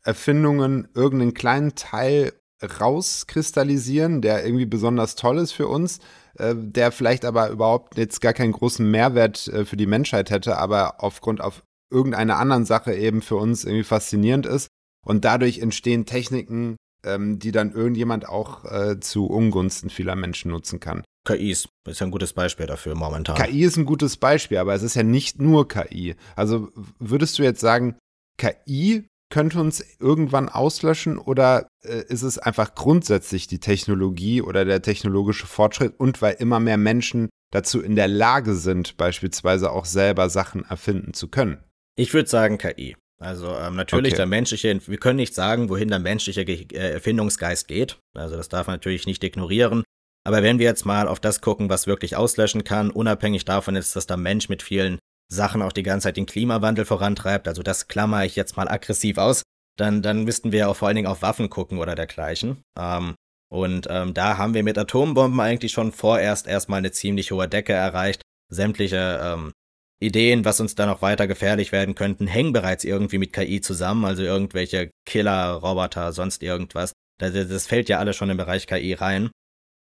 Erfindungen irgendeinen kleinen Teil rauskristallisieren, der irgendwie besonders toll ist für uns, äh, der vielleicht aber überhaupt jetzt gar keinen großen Mehrwert äh, für die Menschheit hätte, aber aufgrund auf irgendeiner anderen Sache eben für uns irgendwie faszinierend ist. Und dadurch entstehen Techniken, ähm, die dann irgendjemand auch äh, zu Ungunsten vieler Menschen nutzen kann. KI ist, ja ein gutes Beispiel dafür momentan. KI ist ein gutes Beispiel, aber es ist ja nicht nur KI. Also würdest du jetzt sagen, KI könnte uns irgendwann auslöschen oder äh, ist es einfach grundsätzlich die Technologie oder der technologische Fortschritt und weil immer mehr Menschen dazu in der Lage sind, beispielsweise auch selber Sachen erfinden zu können? Ich würde sagen KI. Also ähm, natürlich okay. der menschliche, wir können nicht sagen, wohin der menschliche Ge äh, Erfindungsgeist geht. Also das darf man natürlich nicht ignorieren. Aber wenn wir jetzt mal auf das gucken, was wirklich auslöschen kann, unabhängig davon ist, dass der Mensch mit vielen Sachen auch die ganze Zeit den Klimawandel vorantreibt, also das klammer ich jetzt mal aggressiv aus, dann, dann müssten wir auch vor allen Dingen auf Waffen gucken oder dergleichen. Ähm, und ähm, da haben wir mit Atombomben eigentlich schon vorerst erstmal eine ziemlich hohe Decke erreicht. Sämtliche ähm, Ideen, was uns da noch weiter gefährlich werden könnten, hängen bereits irgendwie mit KI zusammen, also irgendwelche Killer, Roboter, sonst irgendwas. Das, das fällt ja alles schon im Bereich KI rein.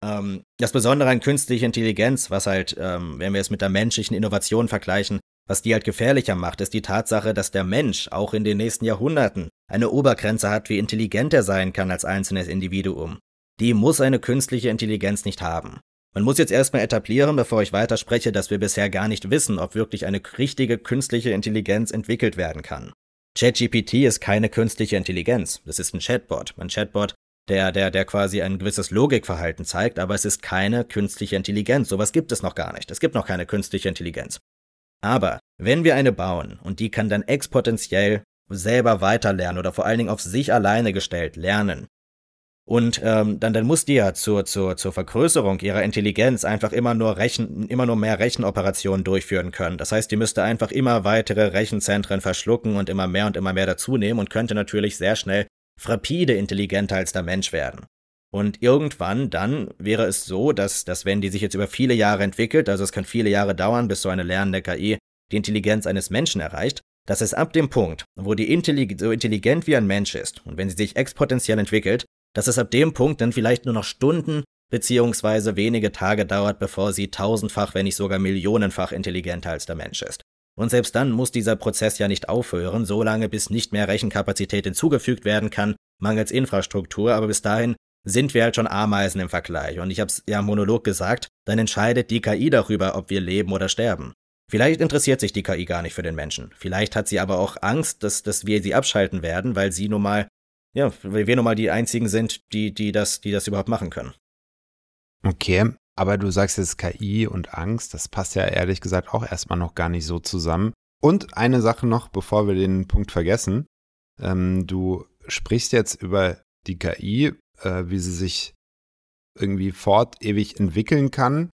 Ähm, das Besondere an künstlicher Intelligenz, was halt, ähm, wenn wir es mit der menschlichen Innovation vergleichen, was die halt gefährlicher macht, ist die Tatsache, dass der Mensch auch in den nächsten Jahrhunderten eine Obergrenze hat, wie intelligent er sein kann als einzelnes Individuum. Die muss eine künstliche Intelligenz nicht haben. Man muss jetzt erstmal etablieren, bevor ich weiterspreche, dass wir bisher gar nicht wissen, ob wirklich eine richtige künstliche Intelligenz entwickelt werden kann. ChatGPT ist keine künstliche Intelligenz, das ist ein Chatbot. Ein Chatbot, der, der, der quasi ein gewisses Logikverhalten zeigt, aber es ist keine künstliche Intelligenz. Sowas gibt es noch gar nicht. Es gibt noch keine künstliche Intelligenz. Aber wenn wir eine bauen und die kann dann exponentiell selber weiterlernen oder vor allen Dingen auf sich alleine gestellt lernen, und ähm, dann, dann muss die ja zur, zur, zur Vergrößerung ihrer Intelligenz einfach immer nur, Rechen, immer nur mehr Rechenoperationen durchführen können. Das heißt, die müsste einfach immer weitere Rechenzentren verschlucken und immer mehr und immer mehr dazunehmen und könnte natürlich sehr schnell frapide intelligenter als der Mensch werden. Und irgendwann dann wäre es so, dass, dass wenn die sich jetzt über viele Jahre entwickelt, also es kann viele Jahre dauern, bis so eine lernende KI die Intelligenz eines Menschen erreicht, dass es ab dem Punkt, wo die Intelli so intelligent wie ein Mensch ist und wenn sie sich exponentiell entwickelt, dass es ab dem Punkt dann vielleicht nur noch Stunden beziehungsweise wenige Tage dauert, bevor sie tausendfach, wenn nicht sogar millionenfach intelligenter als der Mensch ist. Und selbst dann muss dieser Prozess ja nicht aufhören, solange bis nicht mehr Rechenkapazität hinzugefügt werden kann, mangels Infrastruktur, aber bis dahin sind wir halt schon Ameisen im Vergleich. Und ich hab's ja im Monolog gesagt, dann entscheidet die KI darüber, ob wir leben oder sterben. Vielleicht interessiert sich die KI gar nicht für den Menschen. Vielleicht hat sie aber auch Angst, dass, dass wir sie abschalten werden, weil sie nun mal ja, weil wir nun mal die einzigen sind, die, die, das, die das überhaupt machen können. Okay, aber du sagst jetzt KI und Angst, das passt ja ehrlich gesagt auch erstmal noch gar nicht so zusammen. Und eine Sache noch, bevor wir den Punkt vergessen. Ähm, du sprichst jetzt über die KI, äh, wie sie sich irgendwie fort ewig entwickeln kann.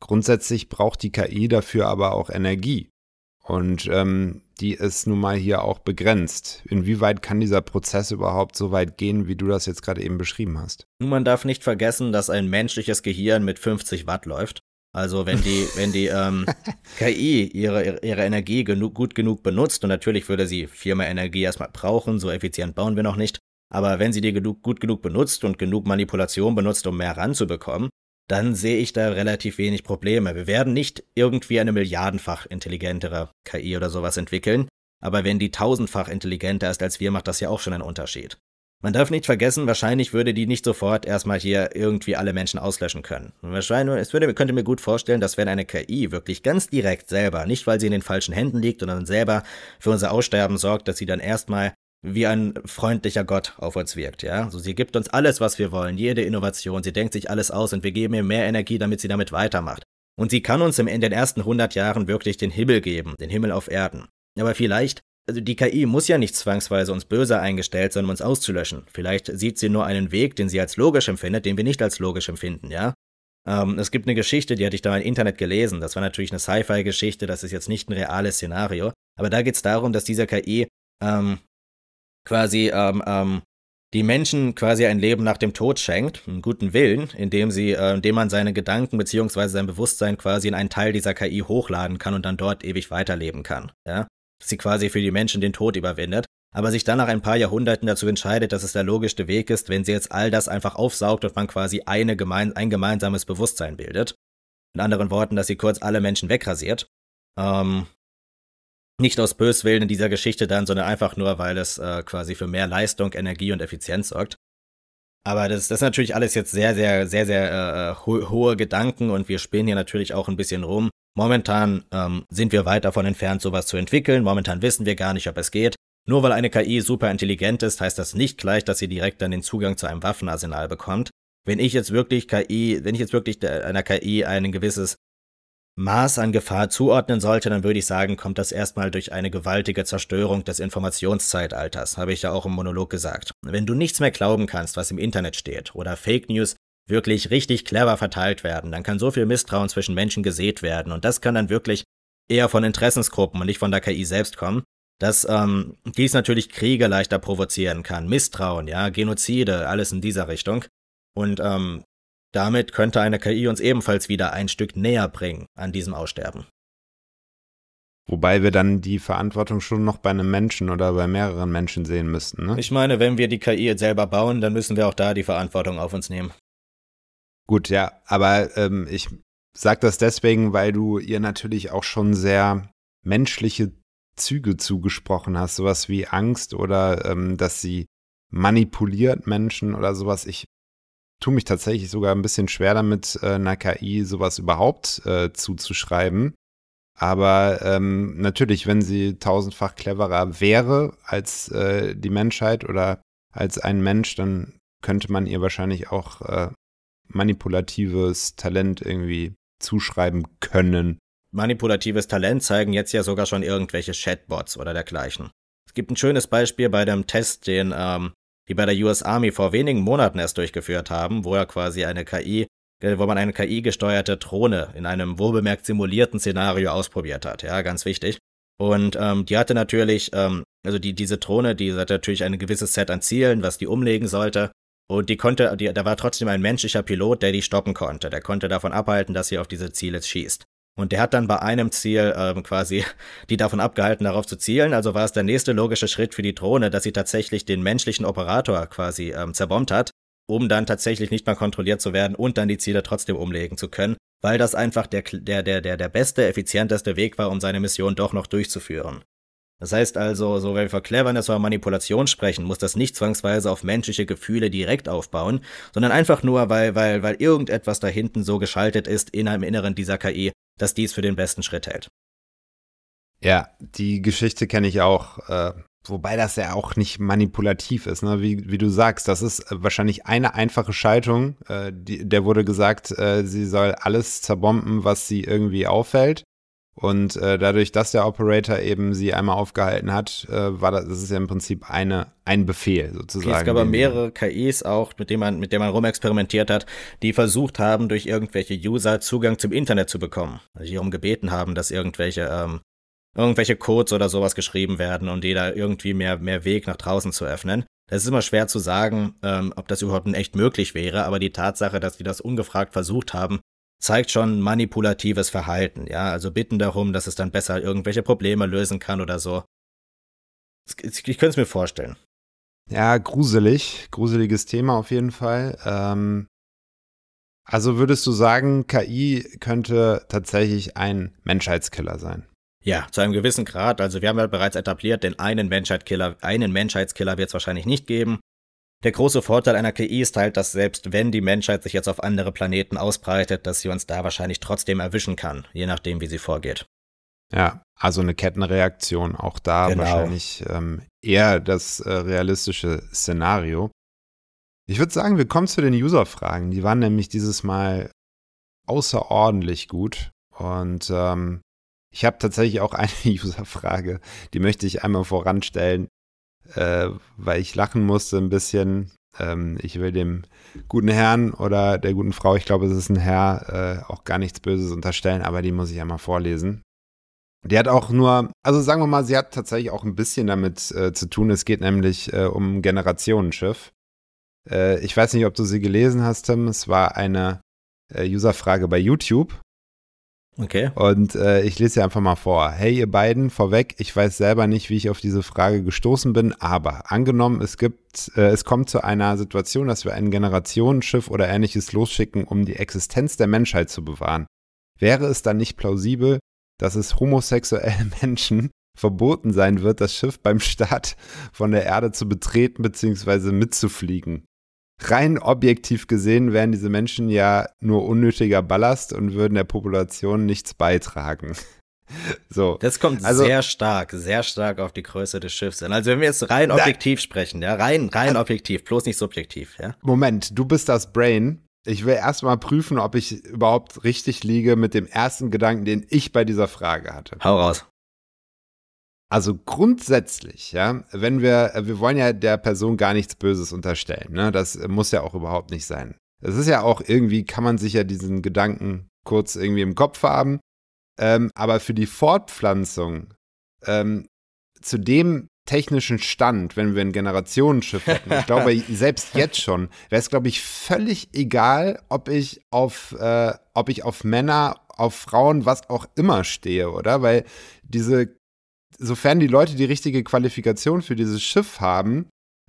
Grundsätzlich braucht die KI dafür aber auch Energie. Und ähm, die ist nun mal hier auch begrenzt. Inwieweit kann dieser Prozess überhaupt so weit gehen, wie du das jetzt gerade eben beschrieben hast? Nun, man darf nicht vergessen, dass ein menschliches Gehirn mit 50 Watt läuft. Also wenn die, wenn die ähm, KI ihre, ihre Energie genug, gut genug benutzt, und natürlich würde sie viel mehr Energie erstmal brauchen, so effizient bauen wir noch nicht, aber wenn sie die genug, gut genug benutzt und genug Manipulation benutzt, um mehr ranzubekommen, dann sehe ich da relativ wenig Probleme. Wir werden nicht irgendwie eine milliardenfach intelligentere KI oder sowas entwickeln, aber wenn die tausendfach intelligenter ist als wir, macht das ja auch schon einen Unterschied. Man darf nicht vergessen, wahrscheinlich würde die nicht sofort erstmal hier irgendwie alle Menschen auslöschen können. Wahrscheinlich, es würde, könnte mir gut vorstellen, dass wenn eine KI wirklich ganz direkt selber, nicht weil sie in den falschen Händen liegt, sondern selber für unser Aussterben sorgt, dass sie dann erstmal wie ein freundlicher Gott auf uns wirkt, ja. Also sie gibt uns alles, was wir wollen, jede Innovation, sie denkt sich alles aus und wir geben ihr mehr Energie, damit sie damit weitermacht. Und sie kann uns in den ersten 100 Jahren wirklich den Himmel geben, den Himmel auf Erden. Aber vielleicht, also die KI muss ja nicht zwangsweise uns böse eingestellt sein, um uns auszulöschen. Vielleicht sieht sie nur einen Weg, den sie als logisch empfindet, den wir nicht als logisch empfinden, ja. Ähm, es gibt eine Geschichte, die hatte ich da im Internet gelesen. Das war natürlich eine Sci-Fi-Geschichte, das ist jetzt nicht ein reales Szenario. Aber da geht es darum, dass dieser KI ähm, quasi ähm, ähm, die Menschen quasi ein Leben nach dem Tod schenkt, einen guten Willen, indem sie, äh, indem man seine Gedanken bzw. sein Bewusstsein quasi in einen Teil dieser KI hochladen kann und dann dort ewig weiterleben kann. Ja? Dass sie quasi für die Menschen den Tod überwindet, aber sich dann nach ein paar Jahrhunderten dazu entscheidet, dass es der logischste Weg ist, wenn sie jetzt all das einfach aufsaugt und man quasi eine gemein ein gemeinsames Bewusstsein bildet. In anderen Worten, dass sie kurz alle Menschen wegrasiert. Ähm, nicht aus Böswillen in dieser Geschichte dann, sondern einfach nur, weil es äh, quasi für mehr Leistung, Energie und Effizienz sorgt. Aber das, das ist natürlich alles jetzt sehr, sehr, sehr, sehr äh, ho hohe Gedanken und wir spielen hier natürlich auch ein bisschen rum. Momentan ähm, sind wir weit davon entfernt, sowas zu entwickeln. Momentan wissen wir gar nicht, ob es geht. Nur weil eine KI super intelligent ist, heißt das nicht gleich, dass sie direkt dann den Zugang zu einem Waffenarsenal bekommt. Wenn ich jetzt wirklich KI, wenn ich jetzt wirklich einer KI ein gewisses Maß an Gefahr zuordnen sollte, dann würde ich sagen, kommt das erstmal durch eine gewaltige Zerstörung des Informationszeitalters, habe ich ja auch im Monolog gesagt. Wenn du nichts mehr glauben kannst, was im Internet steht, oder Fake News wirklich richtig clever verteilt werden, dann kann so viel Misstrauen zwischen Menschen gesät werden und das kann dann wirklich eher von Interessensgruppen und nicht von der KI selbst kommen, dass ähm, dies natürlich Kriege leichter provozieren kann, Misstrauen, ja, Genozide, alles in dieser Richtung. Und ähm, damit könnte eine KI uns ebenfalls wieder ein Stück näher bringen an diesem Aussterben. Wobei wir dann die Verantwortung schon noch bei einem Menschen oder bei mehreren Menschen sehen müssten. Ne? Ich meine, wenn wir die KI jetzt selber bauen, dann müssen wir auch da die Verantwortung auf uns nehmen. Gut, ja, aber ähm, ich sage das deswegen, weil du ihr natürlich auch schon sehr menschliche Züge zugesprochen hast, sowas wie Angst oder ähm, dass sie manipuliert Menschen oder sowas. Ich tue mich tatsächlich sogar ein bisschen schwer damit, äh, einer KI sowas überhaupt äh, zuzuschreiben. Aber ähm, natürlich, wenn sie tausendfach cleverer wäre als äh, die Menschheit oder als ein Mensch, dann könnte man ihr wahrscheinlich auch äh, manipulatives Talent irgendwie zuschreiben können. Manipulatives Talent zeigen jetzt ja sogar schon irgendwelche Chatbots oder dergleichen. Es gibt ein schönes Beispiel bei dem Test, den ähm, die bei der US Army vor wenigen Monaten erst durchgeführt haben, wo er quasi eine KI, äh, wo man eine KI-gesteuerte Drohne in einem wohlbemerkt simulierten Szenario ausprobiert hat. Ja, ganz wichtig. Und ähm, die hatte natürlich, ähm, also die, diese Drohne, die hatte natürlich ein gewisses Set an Zielen, was die umlegen sollte. Und die konnte, die, da war trotzdem ein menschlicher Pilot, der die stoppen konnte. Der konnte davon abhalten, dass sie auf diese Ziele schießt. Und der hat dann bei einem Ziel ähm, quasi die davon abgehalten, darauf zu zielen. Also war es der nächste logische Schritt für die Drohne, dass sie tatsächlich den menschlichen Operator quasi ähm, zerbombt hat, um dann tatsächlich nicht mehr kontrolliert zu werden und dann die Ziele trotzdem umlegen zu können, weil das einfach der, der, der, der, der beste, effizienteste Weg war, um seine Mission doch noch durchzuführen. Das heißt also, so wenn wir von Cleverness oder Manipulation sprechen, muss das nicht zwangsweise auf menschliche Gefühle direkt aufbauen, sondern einfach nur, weil, weil, weil irgendetwas da hinten so geschaltet ist in einem Inneren dieser KI, dass dies für den besten Schritt hält. Ja, die Geschichte kenne ich auch. Äh, wobei das ja auch nicht manipulativ ist. Ne? Wie, wie, du sagst, das ist äh, wahrscheinlich eine einfache Schaltung. Äh, die, der wurde gesagt, äh, sie soll alles zerbomben, was sie irgendwie auffällt. Und äh, dadurch, dass der Operator eben sie einmal aufgehalten hat, äh, war das, das ist ja im Prinzip eine, ein Befehl sozusagen. Okay, es gab aber mehrere KIs auch, mit denen man, mit denen man rumexperimentiert hat, die versucht haben, durch irgendwelche User Zugang zum Internet zu bekommen. Also die darum gebeten haben, dass irgendwelche, ähm, irgendwelche Codes oder sowas geschrieben werden und die da irgendwie mehr, mehr Weg nach draußen zu öffnen. Das ist immer schwer zu sagen, ähm, ob das überhaupt in echt möglich wäre, aber die Tatsache, dass die das ungefragt versucht haben, zeigt schon manipulatives Verhalten, ja, also bitten darum, dass es dann besser irgendwelche Probleme lösen kann oder so. Ich, könnte es mir vorstellen. Ja, gruselig, gruseliges Thema auf jeden Fall. Ähm, also würdest du sagen, KI könnte tatsächlich ein Menschheitskiller sein? Ja, zu einem gewissen Grad. Also wir haben ja bereits etabliert, den einen Menschheitskiller, einen Menschheitskiller wird es wahrscheinlich nicht geben. Der große Vorteil einer KI ist halt, dass selbst wenn die Menschheit sich jetzt auf andere Planeten ausbreitet, dass sie uns da wahrscheinlich trotzdem erwischen kann, je nachdem, wie sie vorgeht. Ja, also eine Kettenreaktion, auch da genau. wahrscheinlich ähm, eher das äh, realistische Szenario. Ich würde sagen, wir kommen zu den User-Fragen. Die waren nämlich dieses Mal außerordentlich gut. Und ähm, ich habe tatsächlich auch eine User-Frage, die möchte ich einmal voranstellen, äh, weil ich lachen musste ein bisschen. Ähm, ich will dem guten Herrn oder der guten Frau, ich glaube, es ist ein Herr, äh, auch gar nichts Böses unterstellen, aber die muss ich einmal vorlesen. Die hat auch nur, also sagen wir mal, sie hat tatsächlich auch ein bisschen damit äh, zu tun. Es geht nämlich äh, um Generationenschiff. Äh, ich weiß nicht, ob du sie gelesen hast, Tim. Es war eine äh, Userfrage bei YouTube Okay. Und äh, ich lese dir einfach mal vor. Hey, ihr beiden, vorweg, ich weiß selber nicht, wie ich auf diese Frage gestoßen bin, aber angenommen, es gibt, äh, es kommt zu einer Situation, dass wir ein Generationenschiff oder ähnliches losschicken, um die Existenz der Menschheit zu bewahren. Wäre es dann nicht plausibel, dass es homosexuellen Menschen verboten sein wird, das Schiff beim Start von der Erde zu betreten bzw. mitzufliegen? rein objektiv gesehen wären diese Menschen ja nur unnötiger Ballast und würden der Population nichts beitragen. So. Das kommt also, sehr stark, sehr stark auf die Größe des Schiffs an. Also wenn wir jetzt rein objektiv da, sprechen, ja, rein, rein also objektiv, bloß nicht subjektiv, ja. Moment, du bist das Brain. Ich will erstmal prüfen, ob ich überhaupt richtig liege mit dem ersten Gedanken, den ich bei dieser Frage hatte. Hau raus. Also grundsätzlich, ja, wenn wir, wir wollen ja der Person gar nichts Böses unterstellen. Ne? Das muss ja auch überhaupt nicht sein. Das ist ja auch irgendwie, kann man sich ja diesen Gedanken kurz irgendwie im Kopf haben. Ähm, aber für die Fortpflanzung ähm, zu dem technischen Stand, wenn wir ein Generationenschiff hätten, ich glaube, selbst jetzt schon, wäre es, glaube ich, völlig egal, ob ich auf, äh, ob ich auf Männer, auf Frauen, was auch immer stehe, oder? Weil diese sofern die Leute die richtige Qualifikation für dieses Schiff haben,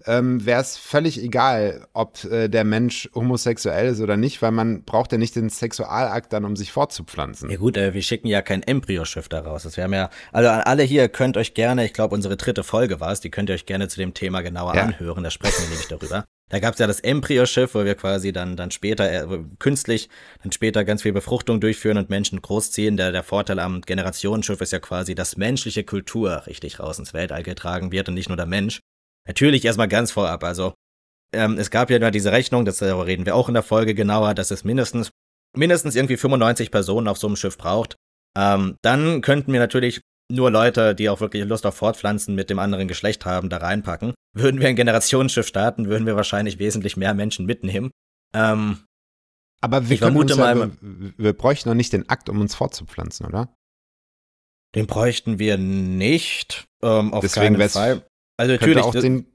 ähm, wäre es völlig egal, ob äh, der Mensch homosexuell ist oder nicht, weil man braucht ja nicht den Sexualakt dann, um sich fortzupflanzen. Ja gut, äh, wir schicken ja kein Embryoschiff schiff daraus. Das wäre ja, also an alle hier könnt euch gerne, ich glaube unsere dritte Folge war es, die könnt ihr euch gerne zu dem Thema genauer ja. anhören, da sprechen wir nämlich darüber. Da gab es ja das Embryoschiff, wo wir quasi dann, dann später äh, künstlich, dann später ganz viel Befruchtung durchführen und Menschen großziehen. Der, der Vorteil am Generationenschiff ist ja quasi, dass menschliche Kultur richtig raus ins Weltall getragen wird und nicht nur der Mensch. Natürlich erstmal ganz vorab. Also, ähm, es gab ja da diese Rechnung, das darüber reden wir auch in der Folge genauer, dass es mindestens, mindestens irgendwie 95 Personen auf so einem Schiff braucht. Ähm, dann könnten wir natürlich nur Leute, die auch wirklich Lust auf Fortpflanzen mit dem anderen Geschlecht haben, da reinpacken. Würden wir ein Generationsschiff starten, würden wir wahrscheinlich wesentlich mehr Menschen mitnehmen. Ähm, aber wir, ich vermute mal, wir, wir bräuchten noch nicht den Akt, um uns fortzupflanzen, oder? Den bräuchten wir nicht. Ähm, auf Deswegen wäre es also natürlich. Könnte auch den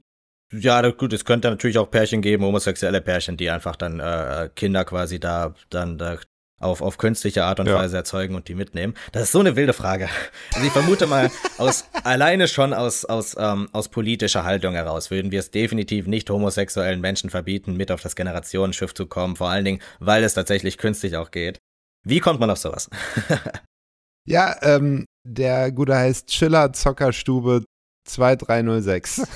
ja, gut, es könnte natürlich auch Pärchen geben, homosexuelle Pärchen, die einfach dann äh, Kinder quasi da dann da auf, auf künstliche Art und ja. Weise erzeugen und die mitnehmen? Das ist so eine wilde Frage. Also ich vermute mal, aus, alleine schon aus, aus, ähm, aus politischer Haltung heraus würden wir es definitiv nicht homosexuellen Menschen verbieten, mit auf das Generationenschiff zu kommen, vor allen Dingen, weil es tatsächlich künstlich auch geht. Wie kommt man auf sowas? ja, ähm, der gute heißt Schiller Zockerstube 2306.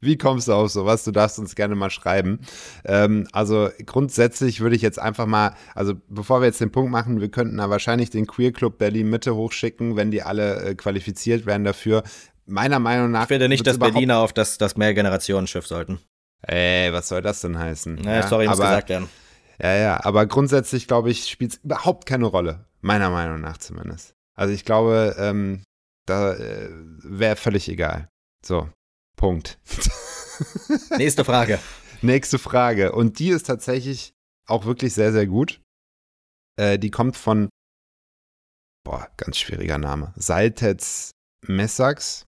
Wie kommst du auf sowas? Du darfst uns gerne mal schreiben. Ähm, also grundsätzlich würde ich jetzt einfach mal, also bevor wir jetzt den Punkt machen, wir könnten da wahrscheinlich den Queer Club Berlin Mitte hochschicken, wenn die alle äh, qualifiziert werden dafür. Meiner Meinung nach. Ich finde nicht, dass Berliner auf das, das Mehrgenerationenschiff sollten. Ey, was soll das denn heißen? Naja, ja, sorry, aber, muss gesagt werden. Ja, ja, aber grundsätzlich, glaube ich, spielt es überhaupt keine Rolle. Meiner Meinung nach zumindest. Also ich glaube, ähm, da äh, wäre völlig egal. So, Punkt. Nächste Frage. Nächste Frage. Und die ist tatsächlich auch wirklich sehr, sehr gut. Äh, die kommt von, boah, ganz schwieriger Name, Saltetz Messax.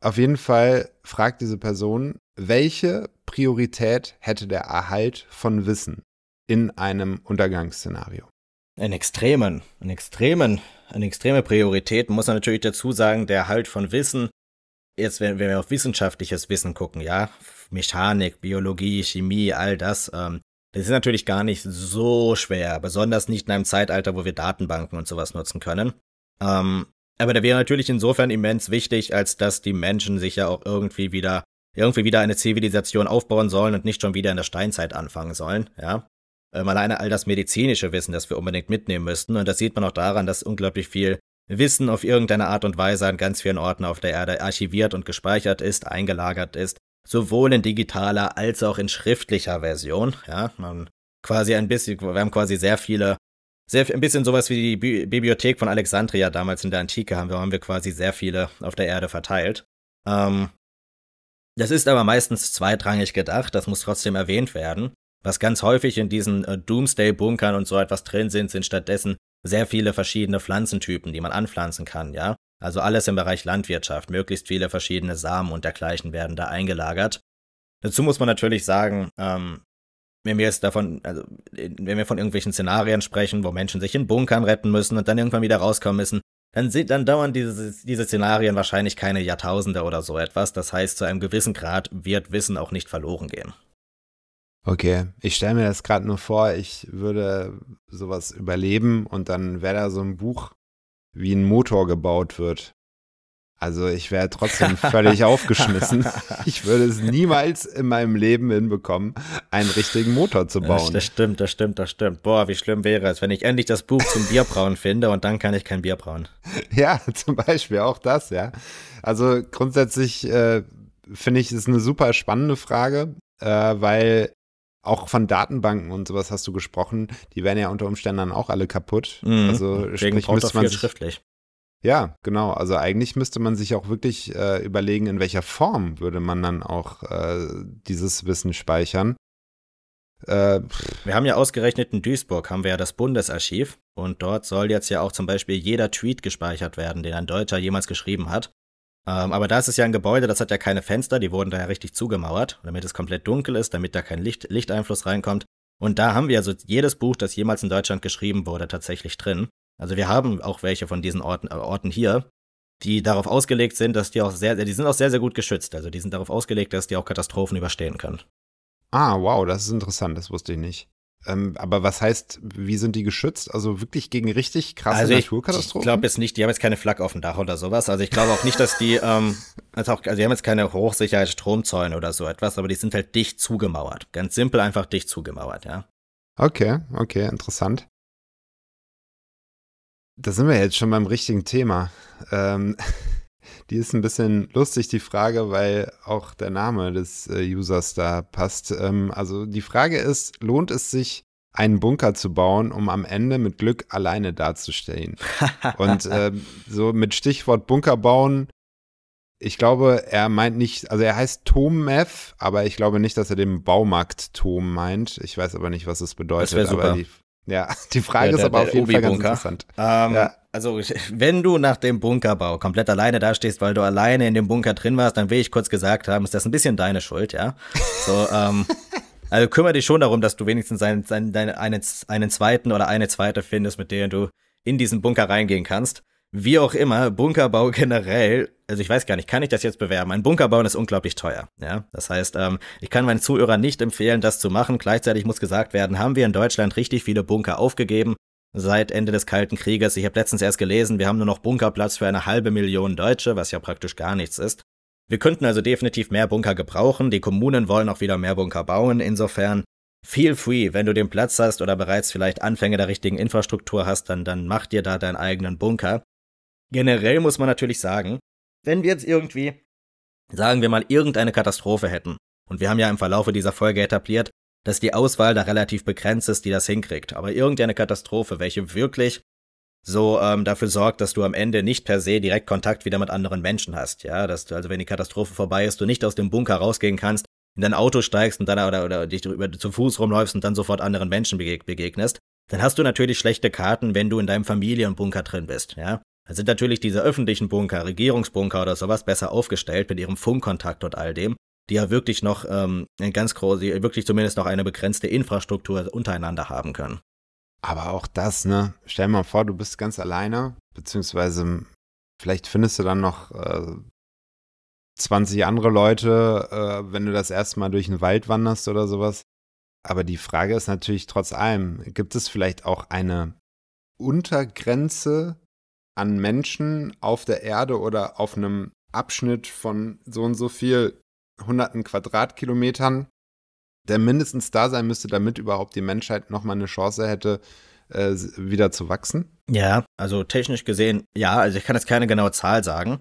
Auf jeden Fall fragt diese Person, welche Priorität hätte der Erhalt von Wissen in einem Untergangsszenario? In extremen, in extremen eine extreme Priorität. Muss Man natürlich dazu sagen, der Halt von Wissen, jetzt wenn, wenn wir auf wissenschaftliches Wissen gucken, ja, Mechanik, Biologie, Chemie, all das, ähm, das ist natürlich gar nicht so schwer, besonders nicht in einem Zeitalter, wo wir Datenbanken und sowas nutzen können. Ähm, aber der wäre natürlich insofern immens wichtig, als dass die Menschen sich ja auch irgendwie wieder, irgendwie wieder eine Zivilisation aufbauen sollen und nicht schon wieder in der Steinzeit anfangen sollen, ja ähm, alleine all das medizinische Wissen, das wir unbedingt mitnehmen müssten. Und das sieht man auch daran, dass unglaublich viel Wissen auf irgendeine Art und Weise an ganz vielen Orten auf der Erde archiviert und gespeichert ist, eingelagert ist, sowohl in digitaler als auch in schriftlicher Version. Ja, man quasi ein bisschen, wir haben quasi sehr viele, sehr ein bisschen sowas wie die Bi Bibliothek von Alexandria damals in der Antike haben wir, haben wir quasi sehr viele auf der Erde verteilt. Ähm, das ist aber meistens zweitrangig gedacht, das muss trotzdem erwähnt werden. Was ganz häufig in diesen äh, Doomsday-Bunkern und so etwas drin sind, sind stattdessen sehr viele verschiedene Pflanzentypen, die man anpflanzen kann, ja. Also alles im Bereich Landwirtschaft. Möglichst viele verschiedene Samen und dergleichen werden da eingelagert. Dazu muss man natürlich sagen, ähm, wenn wir jetzt davon, also wenn wir von irgendwelchen Szenarien sprechen, wo Menschen sich in Bunkern retten müssen und dann irgendwann wieder rauskommen müssen, dann, sind, dann dauern diese, diese Szenarien wahrscheinlich keine Jahrtausende oder so etwas. Das heißt, zu einem gewissen Grad wird Wissen auch nicht verloren gehen. Okay, ich stelle mir das gerade nur vor, ich würde sowas überleben und dann wäre da so ein Buch, wie ein Motor gebaut wird. Also ich wäre trotzdem völlig aufgeschmissen. Ich würde es niemals in meinem Leben hinbekommen, einen richtigen Motor zu bauen. Das stimmt, das stimmt, das stimmt. Boah, wie schlimm wäre es, wenn ich endlich das Buch zum Bierbrauen finde und dann kann ich kein Bier brauen. Ja, zum Beispiel auch das, ja. Also grundsätzlich äh, finde ich, ist eine super spannende Frage, äh, weil auch von Datenbanken und sowas hast du gesprochen, die werden ja unter Umständen dann auch alle kaputt. Mhm. Also Deswegen sprich, braucht man sich, schriftlich. Ja, genau. Also eigentlich müsste man sich auch wirklich äh, überlegen, in welcher Form würde man dann auch äh, dieses Wissen speichern. Äh, wir haben ja ausgerechnet in Duisburg haben wir ja das Bundesarchiv und dort soll jetzt ja auch zum Beispiel jeder Tweet gespeichert werden, den ein Deutscher jemals geschrieben hat. Ähm, aber da ist es ja ein Gebäude, das hat ja keine Fenster, die wurden da ja richtig zugemauert, damit es komplett dunkel ist, damit da kein Licht, Lichteinfluss reinkommt. Und da haben wir also jedes Buch, das jemals in Deutschland geschrieben wurde, tatsächlich drin. Also wir haben auch welche von diesen Orten, äh, Orten hier, die darauf ausgelegt sind, dass die auch sehr, die sind auch sehr, sehr gut geschützt. Also die sind darauf ausgelegt, dass die auch Katastrophen überstehen können. Ah, wow, das ist interessant, das wusste ich nicht. Ähm, aber was heißt, wie sind die geschützt? Also wirklich gegen richtig krasse also ich, Naturkatastrophen? Ich glaube jetzt nicht, die haben jetzt keine Flak auf dem Dach oder sowas. Also ich glaube auch nicht, dass die, ähm, also, auch, also die haben jetzt keine Hochsicherheitsstromzäune oder so etwas, aber die sind halt dicht zugemauert. Ganz simpel einfach dicht zugemauert, ja. Okay, okay, interessant. Da sind wir jetzt schon beim richtigen Thema. Ähm, Die ist ein bisschen lustig, die Frage, weil auch der Name des äh, Users da passt. Ähm, also die Frage ist, lohnt es sich, einen Bunker zu bauen, um am Ende mit Glück alleine dazustehen? Und ähm, so mit Stichwort Bunker bauen, ich glaube, er meint nicht, also er heißt Tom Tomev, aber ich glaube nicht, dass er den Baumarkt Tom meint. Ich weiß aber nicht, was das bedeutet. Das aber die ja, die Frage der, ist aber auf jeden Fall ganz interessant. Ähm, ja. Also, wenn du nach dem Bunkerbau komplett alleine da stehst, weil du alleine in dem Bunker drin warst, dann will ich kurz gesagt haben, ist das ein bisschen deine Schuld, ja? So, ähm, also kümmere dich schon darum, dass du wenigstens einen, einen, einen, einen zweiten oder eine zweite findest, mit der du in diesen Bunker reingehen kannst. Wie auch immer, Bunkerbau generell, also ich weiß gar nicht, kann ich das jetzt bewerben? Ein Bunkerbauen ist unglaublich teuer. Ja, das heißt, ähm, ich kann meinen Zuhörern nicht empfehlen, das zu machen. Gleichzeitig muss gesagt werden, haben wir in Deutschland richtig viele Bunker aufgegeben seit Ende des Kalten Krieges. Ich habe letztens erst gelesen, wir haben nur noch Bunkerplatz für eine halbe Million Deutsche, was ja praktisch gar nichts ist. Wir könnten also definitiv mehr Bunker gebrauchen. Die Kommunen wollen auch wieder mehr Bunker bauen. Insofern feel free, wenn du den Platz hast oder bereits vielleicht Anfänge der richtigen Infrastruktur hast, dann, dann mach dir da deinen eigenen Bunker generell muss man natürlich sagen, wenn wir jetzt irgendwie, sagen wir mal, irgendeine Katastrophe hätten, und wir haben ja im Verlaufe dieser Folge etabliert, dass die Auswahl da relativ begrenzt ist, die das hinkriegt, aber irgendeine Katastrophe, welche wirklich so ähm, dafür sorgt, dass du am Ende nicht per se direkt Kontakt wieder mit anderen Menschen hast, ja, dass du also wenn die Katastrophe vorbei ist, du nicht aus dem Bunker rausgehen kannst, in dein Auto steigst und dann oder, oder dich über, zu Fuß rumläufst und dann sofort anderen Menschen begegnest, dann hast du natürlich schlechte Karten, wenn du in deinem Familienbunker drin bist, ja. Da sind natürlich diese öffentlichen Bunker, Regierungsbunker oder sowas besser aufgestellt mit ihrem Funkkontakt und all dem, die ja wirklich noch ähm, ganz große, wirklich zumindest noch eine begrenzte Infrastruktur untereinander haben können. Aber auch das, ne? Stell dir mal vor, du bist ganz alleine, beziehungsweise vielleicht findest du dann noch äh, 20 andere Leute, äh, wenn du das erste Mal durch den Wald wanderst oder sowas. Aber die Frage ist natürlich trotz allem, gibt es vielleicht auch eine Untergrenze an Menschen auf der Erde oder auf einem Abschnitt von so und so viel hunderten Quadratkilometern, der mindestens da sein müsste, damit überhaupt die Menschheit nochmal eine Chance hätte, äh, wieder zu wachsen? Ja, also technisch gesehen, ja, also ich kann jetzt keine genaue Zahl sagen.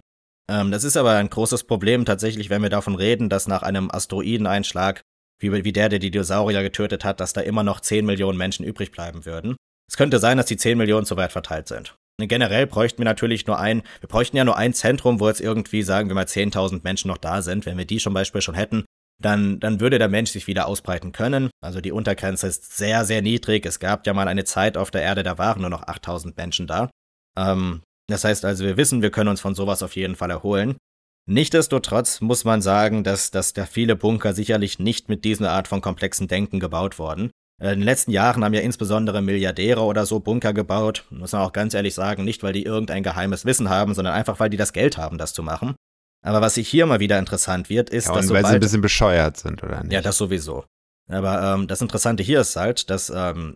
Ähm, das ist aber ein großes Problem tatsächlich, wenn wir davon reden, dass nach einem Asteroideneinschlag, wie, wie der, der die Dinosaurier getötet hat, dass da immer noch 10 Millionen Menschen übrig bleiben würden. Es könnte sein, dass die 10 Millionen zu weit verteilt sind generell bräuchten wir natürlich nur ein, wir bräuchten ja nur ein Zentrum, wo jetzt irgendwie, sagen wir mal, 10.000 Menschen noch da sind. Wenn wir die zum Beispiel schon hätten, dann, dann würde der Mensch sich wieder ausbreiten können. Also die Untergrenze ist sehr, sehr niedrig. Es gab ja mal eine Zeit auf der Erde, da waren nur noch 8000 Menschen da. Ähm, das heißt also, wir wissen, wir können uns von sowas auf jeden Fall erholen. Nichtsdestotrotz muss man sagen, dass, dass da viele Bunker sicherlich nicht mit dieser Art von komplexen Denken gebaut wurden. Äh, in den letzten Jahren haben ja insbesondere Milliardäre oder so Bunker gebaut. Muss man auch ganz ehrlich sagen, nicht weil die irgendein geheimes Wissen haben, sondern einfach weil die das Geld haben, das zu machen. Aber was sich hier mal wieder interessant wird, ist, ja, dass sobald, weil sie ein bisschen bescheuert sind, oder nicht? Ja, das sowieso. Aber ähm, das Interessante hier ist halt, dass, ähm,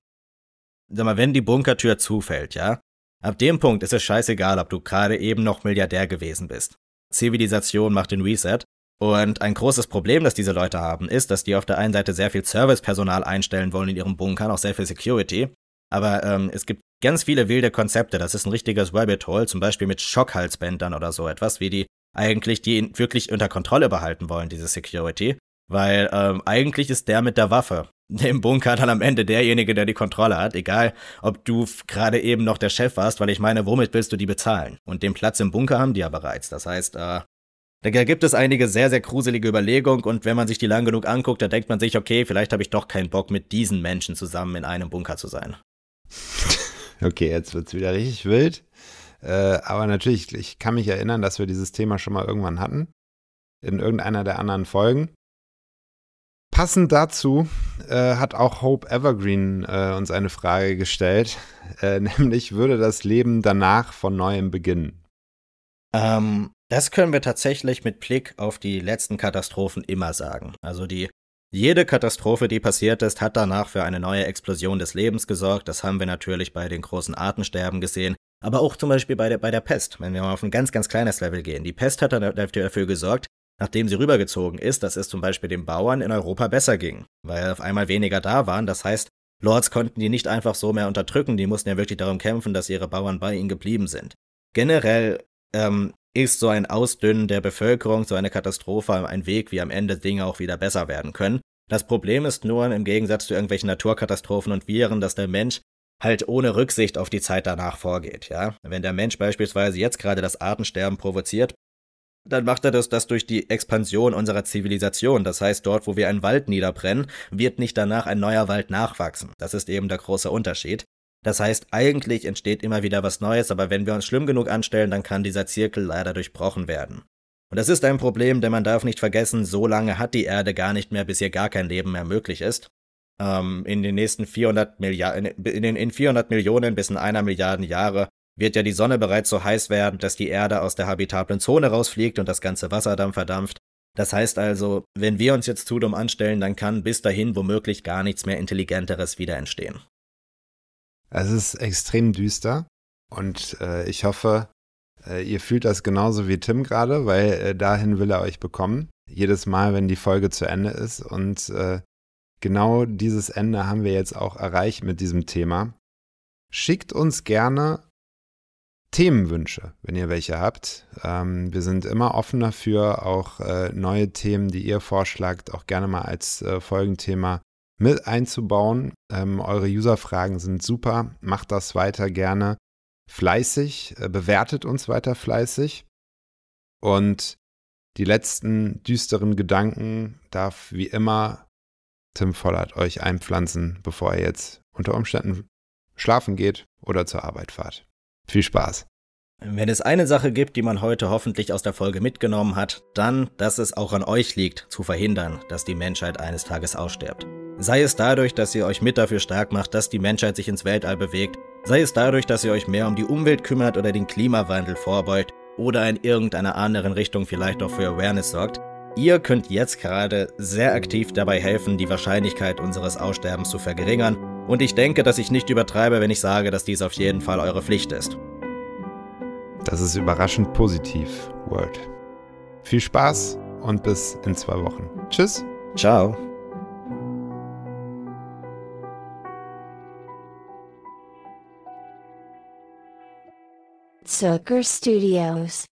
sag mal, wenn die Bunkertür zufällt, ja, ab dem Punkt ist es scheißegal, ob du gerade eben noch Milliardär gewesen bist. Zivilisation macht den Reset und ein großes Problem, das diese Leute haben, ist, dass die auf der einen Seite sehr viel Servicepersonal einstellen wollen in ihrem Bunker, auch sehr viel Security. Aber ähm, es gibt ganz viele wilde Konzepte. Das ist ein richtiges Rabbit Hole, zum Beispiel mit Schockhalsbändern oder so etwas, wie die eigentlich die wirklich unter Kontrolle behalten wollen, diese Security. Weil ähm, eigentlich ist der mit der Waffe im Bunker dann am Ende derjenige, der die Kontrolle hat, egal ob du gerade eben noch der Chef warst, weil ich meine, womit willst du die bezahlen? Und den Platz im Bunker haben die ja bereits. Das heißt, äh, da gibt es einige sehr, sehr gruselige Überlegungen und wenn man sich die lang genug anguckt, dann denkt man sich, okay, vielleicht habe ich doch keinen Bock, mit diesen Menschen zusammen in einem Bunker zu sein. Okay, jetzt wird es wieder richtig wild. Äh, aber natürlich, ich kann mich erinnern, dass wir dieses Thema schon mal irgendwann hatten. In irgendeiner der anderen Folgen. Passend dazu äh, hat auch Hope Evergreen äh, uns eine Frage gestellt, äh, nämlich würde das Leben danach von neuem beginnen? Ähm, das können wir tatsächlich mit Blick auf die letzten Katastrophen immer sagen. Also die jede Katastrophe, die passiert ist, hat danach für eine neue Explosion des Lebens gesorgt. Das haben wir natürlich bei den großen Artensterben gesehen, aber auch zum Beispiel bei der, bei der Pest, wenn wir mal auf ein ganz, ganz kleines Level gehen. Die Pest hat dafür gesorgt, nachdem sie rübergezogen ist, dass es zum Beispiel den Bauern in Europa besser ging, weil auf einmal weniger da waren. Das heißt, Lords konnten die nicht einfach so mehr unterdrücken, die mussten ja wirklich darum kämpfen, dass ihre Bauern bei ihnen geblieben sind. Generell ähm, ist so ein Ausdünnen der Bevölkerung, so eine Katastrophe ein Weg, wie am Ende Dinge auch wieder besser werden können. Das Problem ist nur im Gegensatz zu irgendwelchen Naturkatastrophen und Viren, dass der Mensch halt ohne Rücksicht auf die Zeit danach vorgeht, ja? Wenn der Mensch beispielsweise jetzt gerade das Artensterben provoziert, dann macht er das, das durch die Expansion unserer Zivilisation. Das heißt, dort, wo wir einen Wald niederbrennen, wird nicht danach ein neuer Wald nachwachsen. Das ist eben der große Unterschied. Das heißt, eigentlich entsteht immer wieder was Neues, aber wenn wir uns schlimm genug anstellen, dann kann dieser Zirkel leider durchbrochen werden. Und das ist ein Problem, denn man darf nicht vergessen, so lange hat die Erde gar nicht mehr, bis ihr gar kein Leben mehr möglich ist. Ähm, in den nächsten 400 Milliarden, in, in, in 400 Millionen bis in einer Milliarden Jahre wird ja die Sonne bereits so heiß werden, dass die Erde aus der habitablen Zone rausfliegt und das ganze Wasserdampf verdampft. Das heißt also, wenn wir uns jetzt zu dumm anstellen, dann kann bis dahin womöglich gar nichts mehr Intelligenteres wieder entstehen. Also, es ist extrem düster und äh, ich hoffe, äh, ihr fühlt das genauso wie Tim gerade, weil äh, dahin will er euch bekommen. Jedes Mal, wenn die Folge zu Ende ist. Und äh, genau dieses Ende haben wir jetzt auch erreicht mit diesem Thema. Schickt uns gerne Themenwünsche, wenn ihr welche habt. Ähm, wir sind immer offen dafür, auch äh, neue Themen, die ihr vorschlagt, auch gerne mal als äh, Folgenthema mit einzubauen. Ähm, eure User-Fragen sind super. Macht das weiter gerne fleißig, äh, bewertet uns weiter fleißig. Und die letzten düsteren Gedanken darf wie immer Tim Vollert euch einpflanzen, bevor er jetzt unter Umständen schlafen geht oder zur Arbeit fahrt. Viel Spaß! Wenn es eine Sache gibt, die man heute hoffentlich aus der Folge mitgenommen hat, dann, dass es auch an euch liegt, zu verhindern, dass die Menschheit eines Tages aussterbt. Sei es dadurch, dass ihr euch mit dafür stark macht, dass die Menschheit sich ins Weltall bewegt, sei es dadurch, dass ihr euch mehr um die Umwelt kümmert oder den Klimawandel vorbeugt oder in irgendeiner anderen Richtung vielleicht auch für Awareness sorgt, ihr könnt jetzt gerade sehr aktiv dabei helfen, die Wahrscheinlichkeit unseres Aussterbens zu verringern und ich denke, dass ich nicht übertreibe, wenn ich sage, dass dies auf jeden Fall eure Pflicht ist. Das ist überraschend positiv, World. Viel Spaß und bis in zwei Wochen. Tschüss. Ciao. Zucker Studios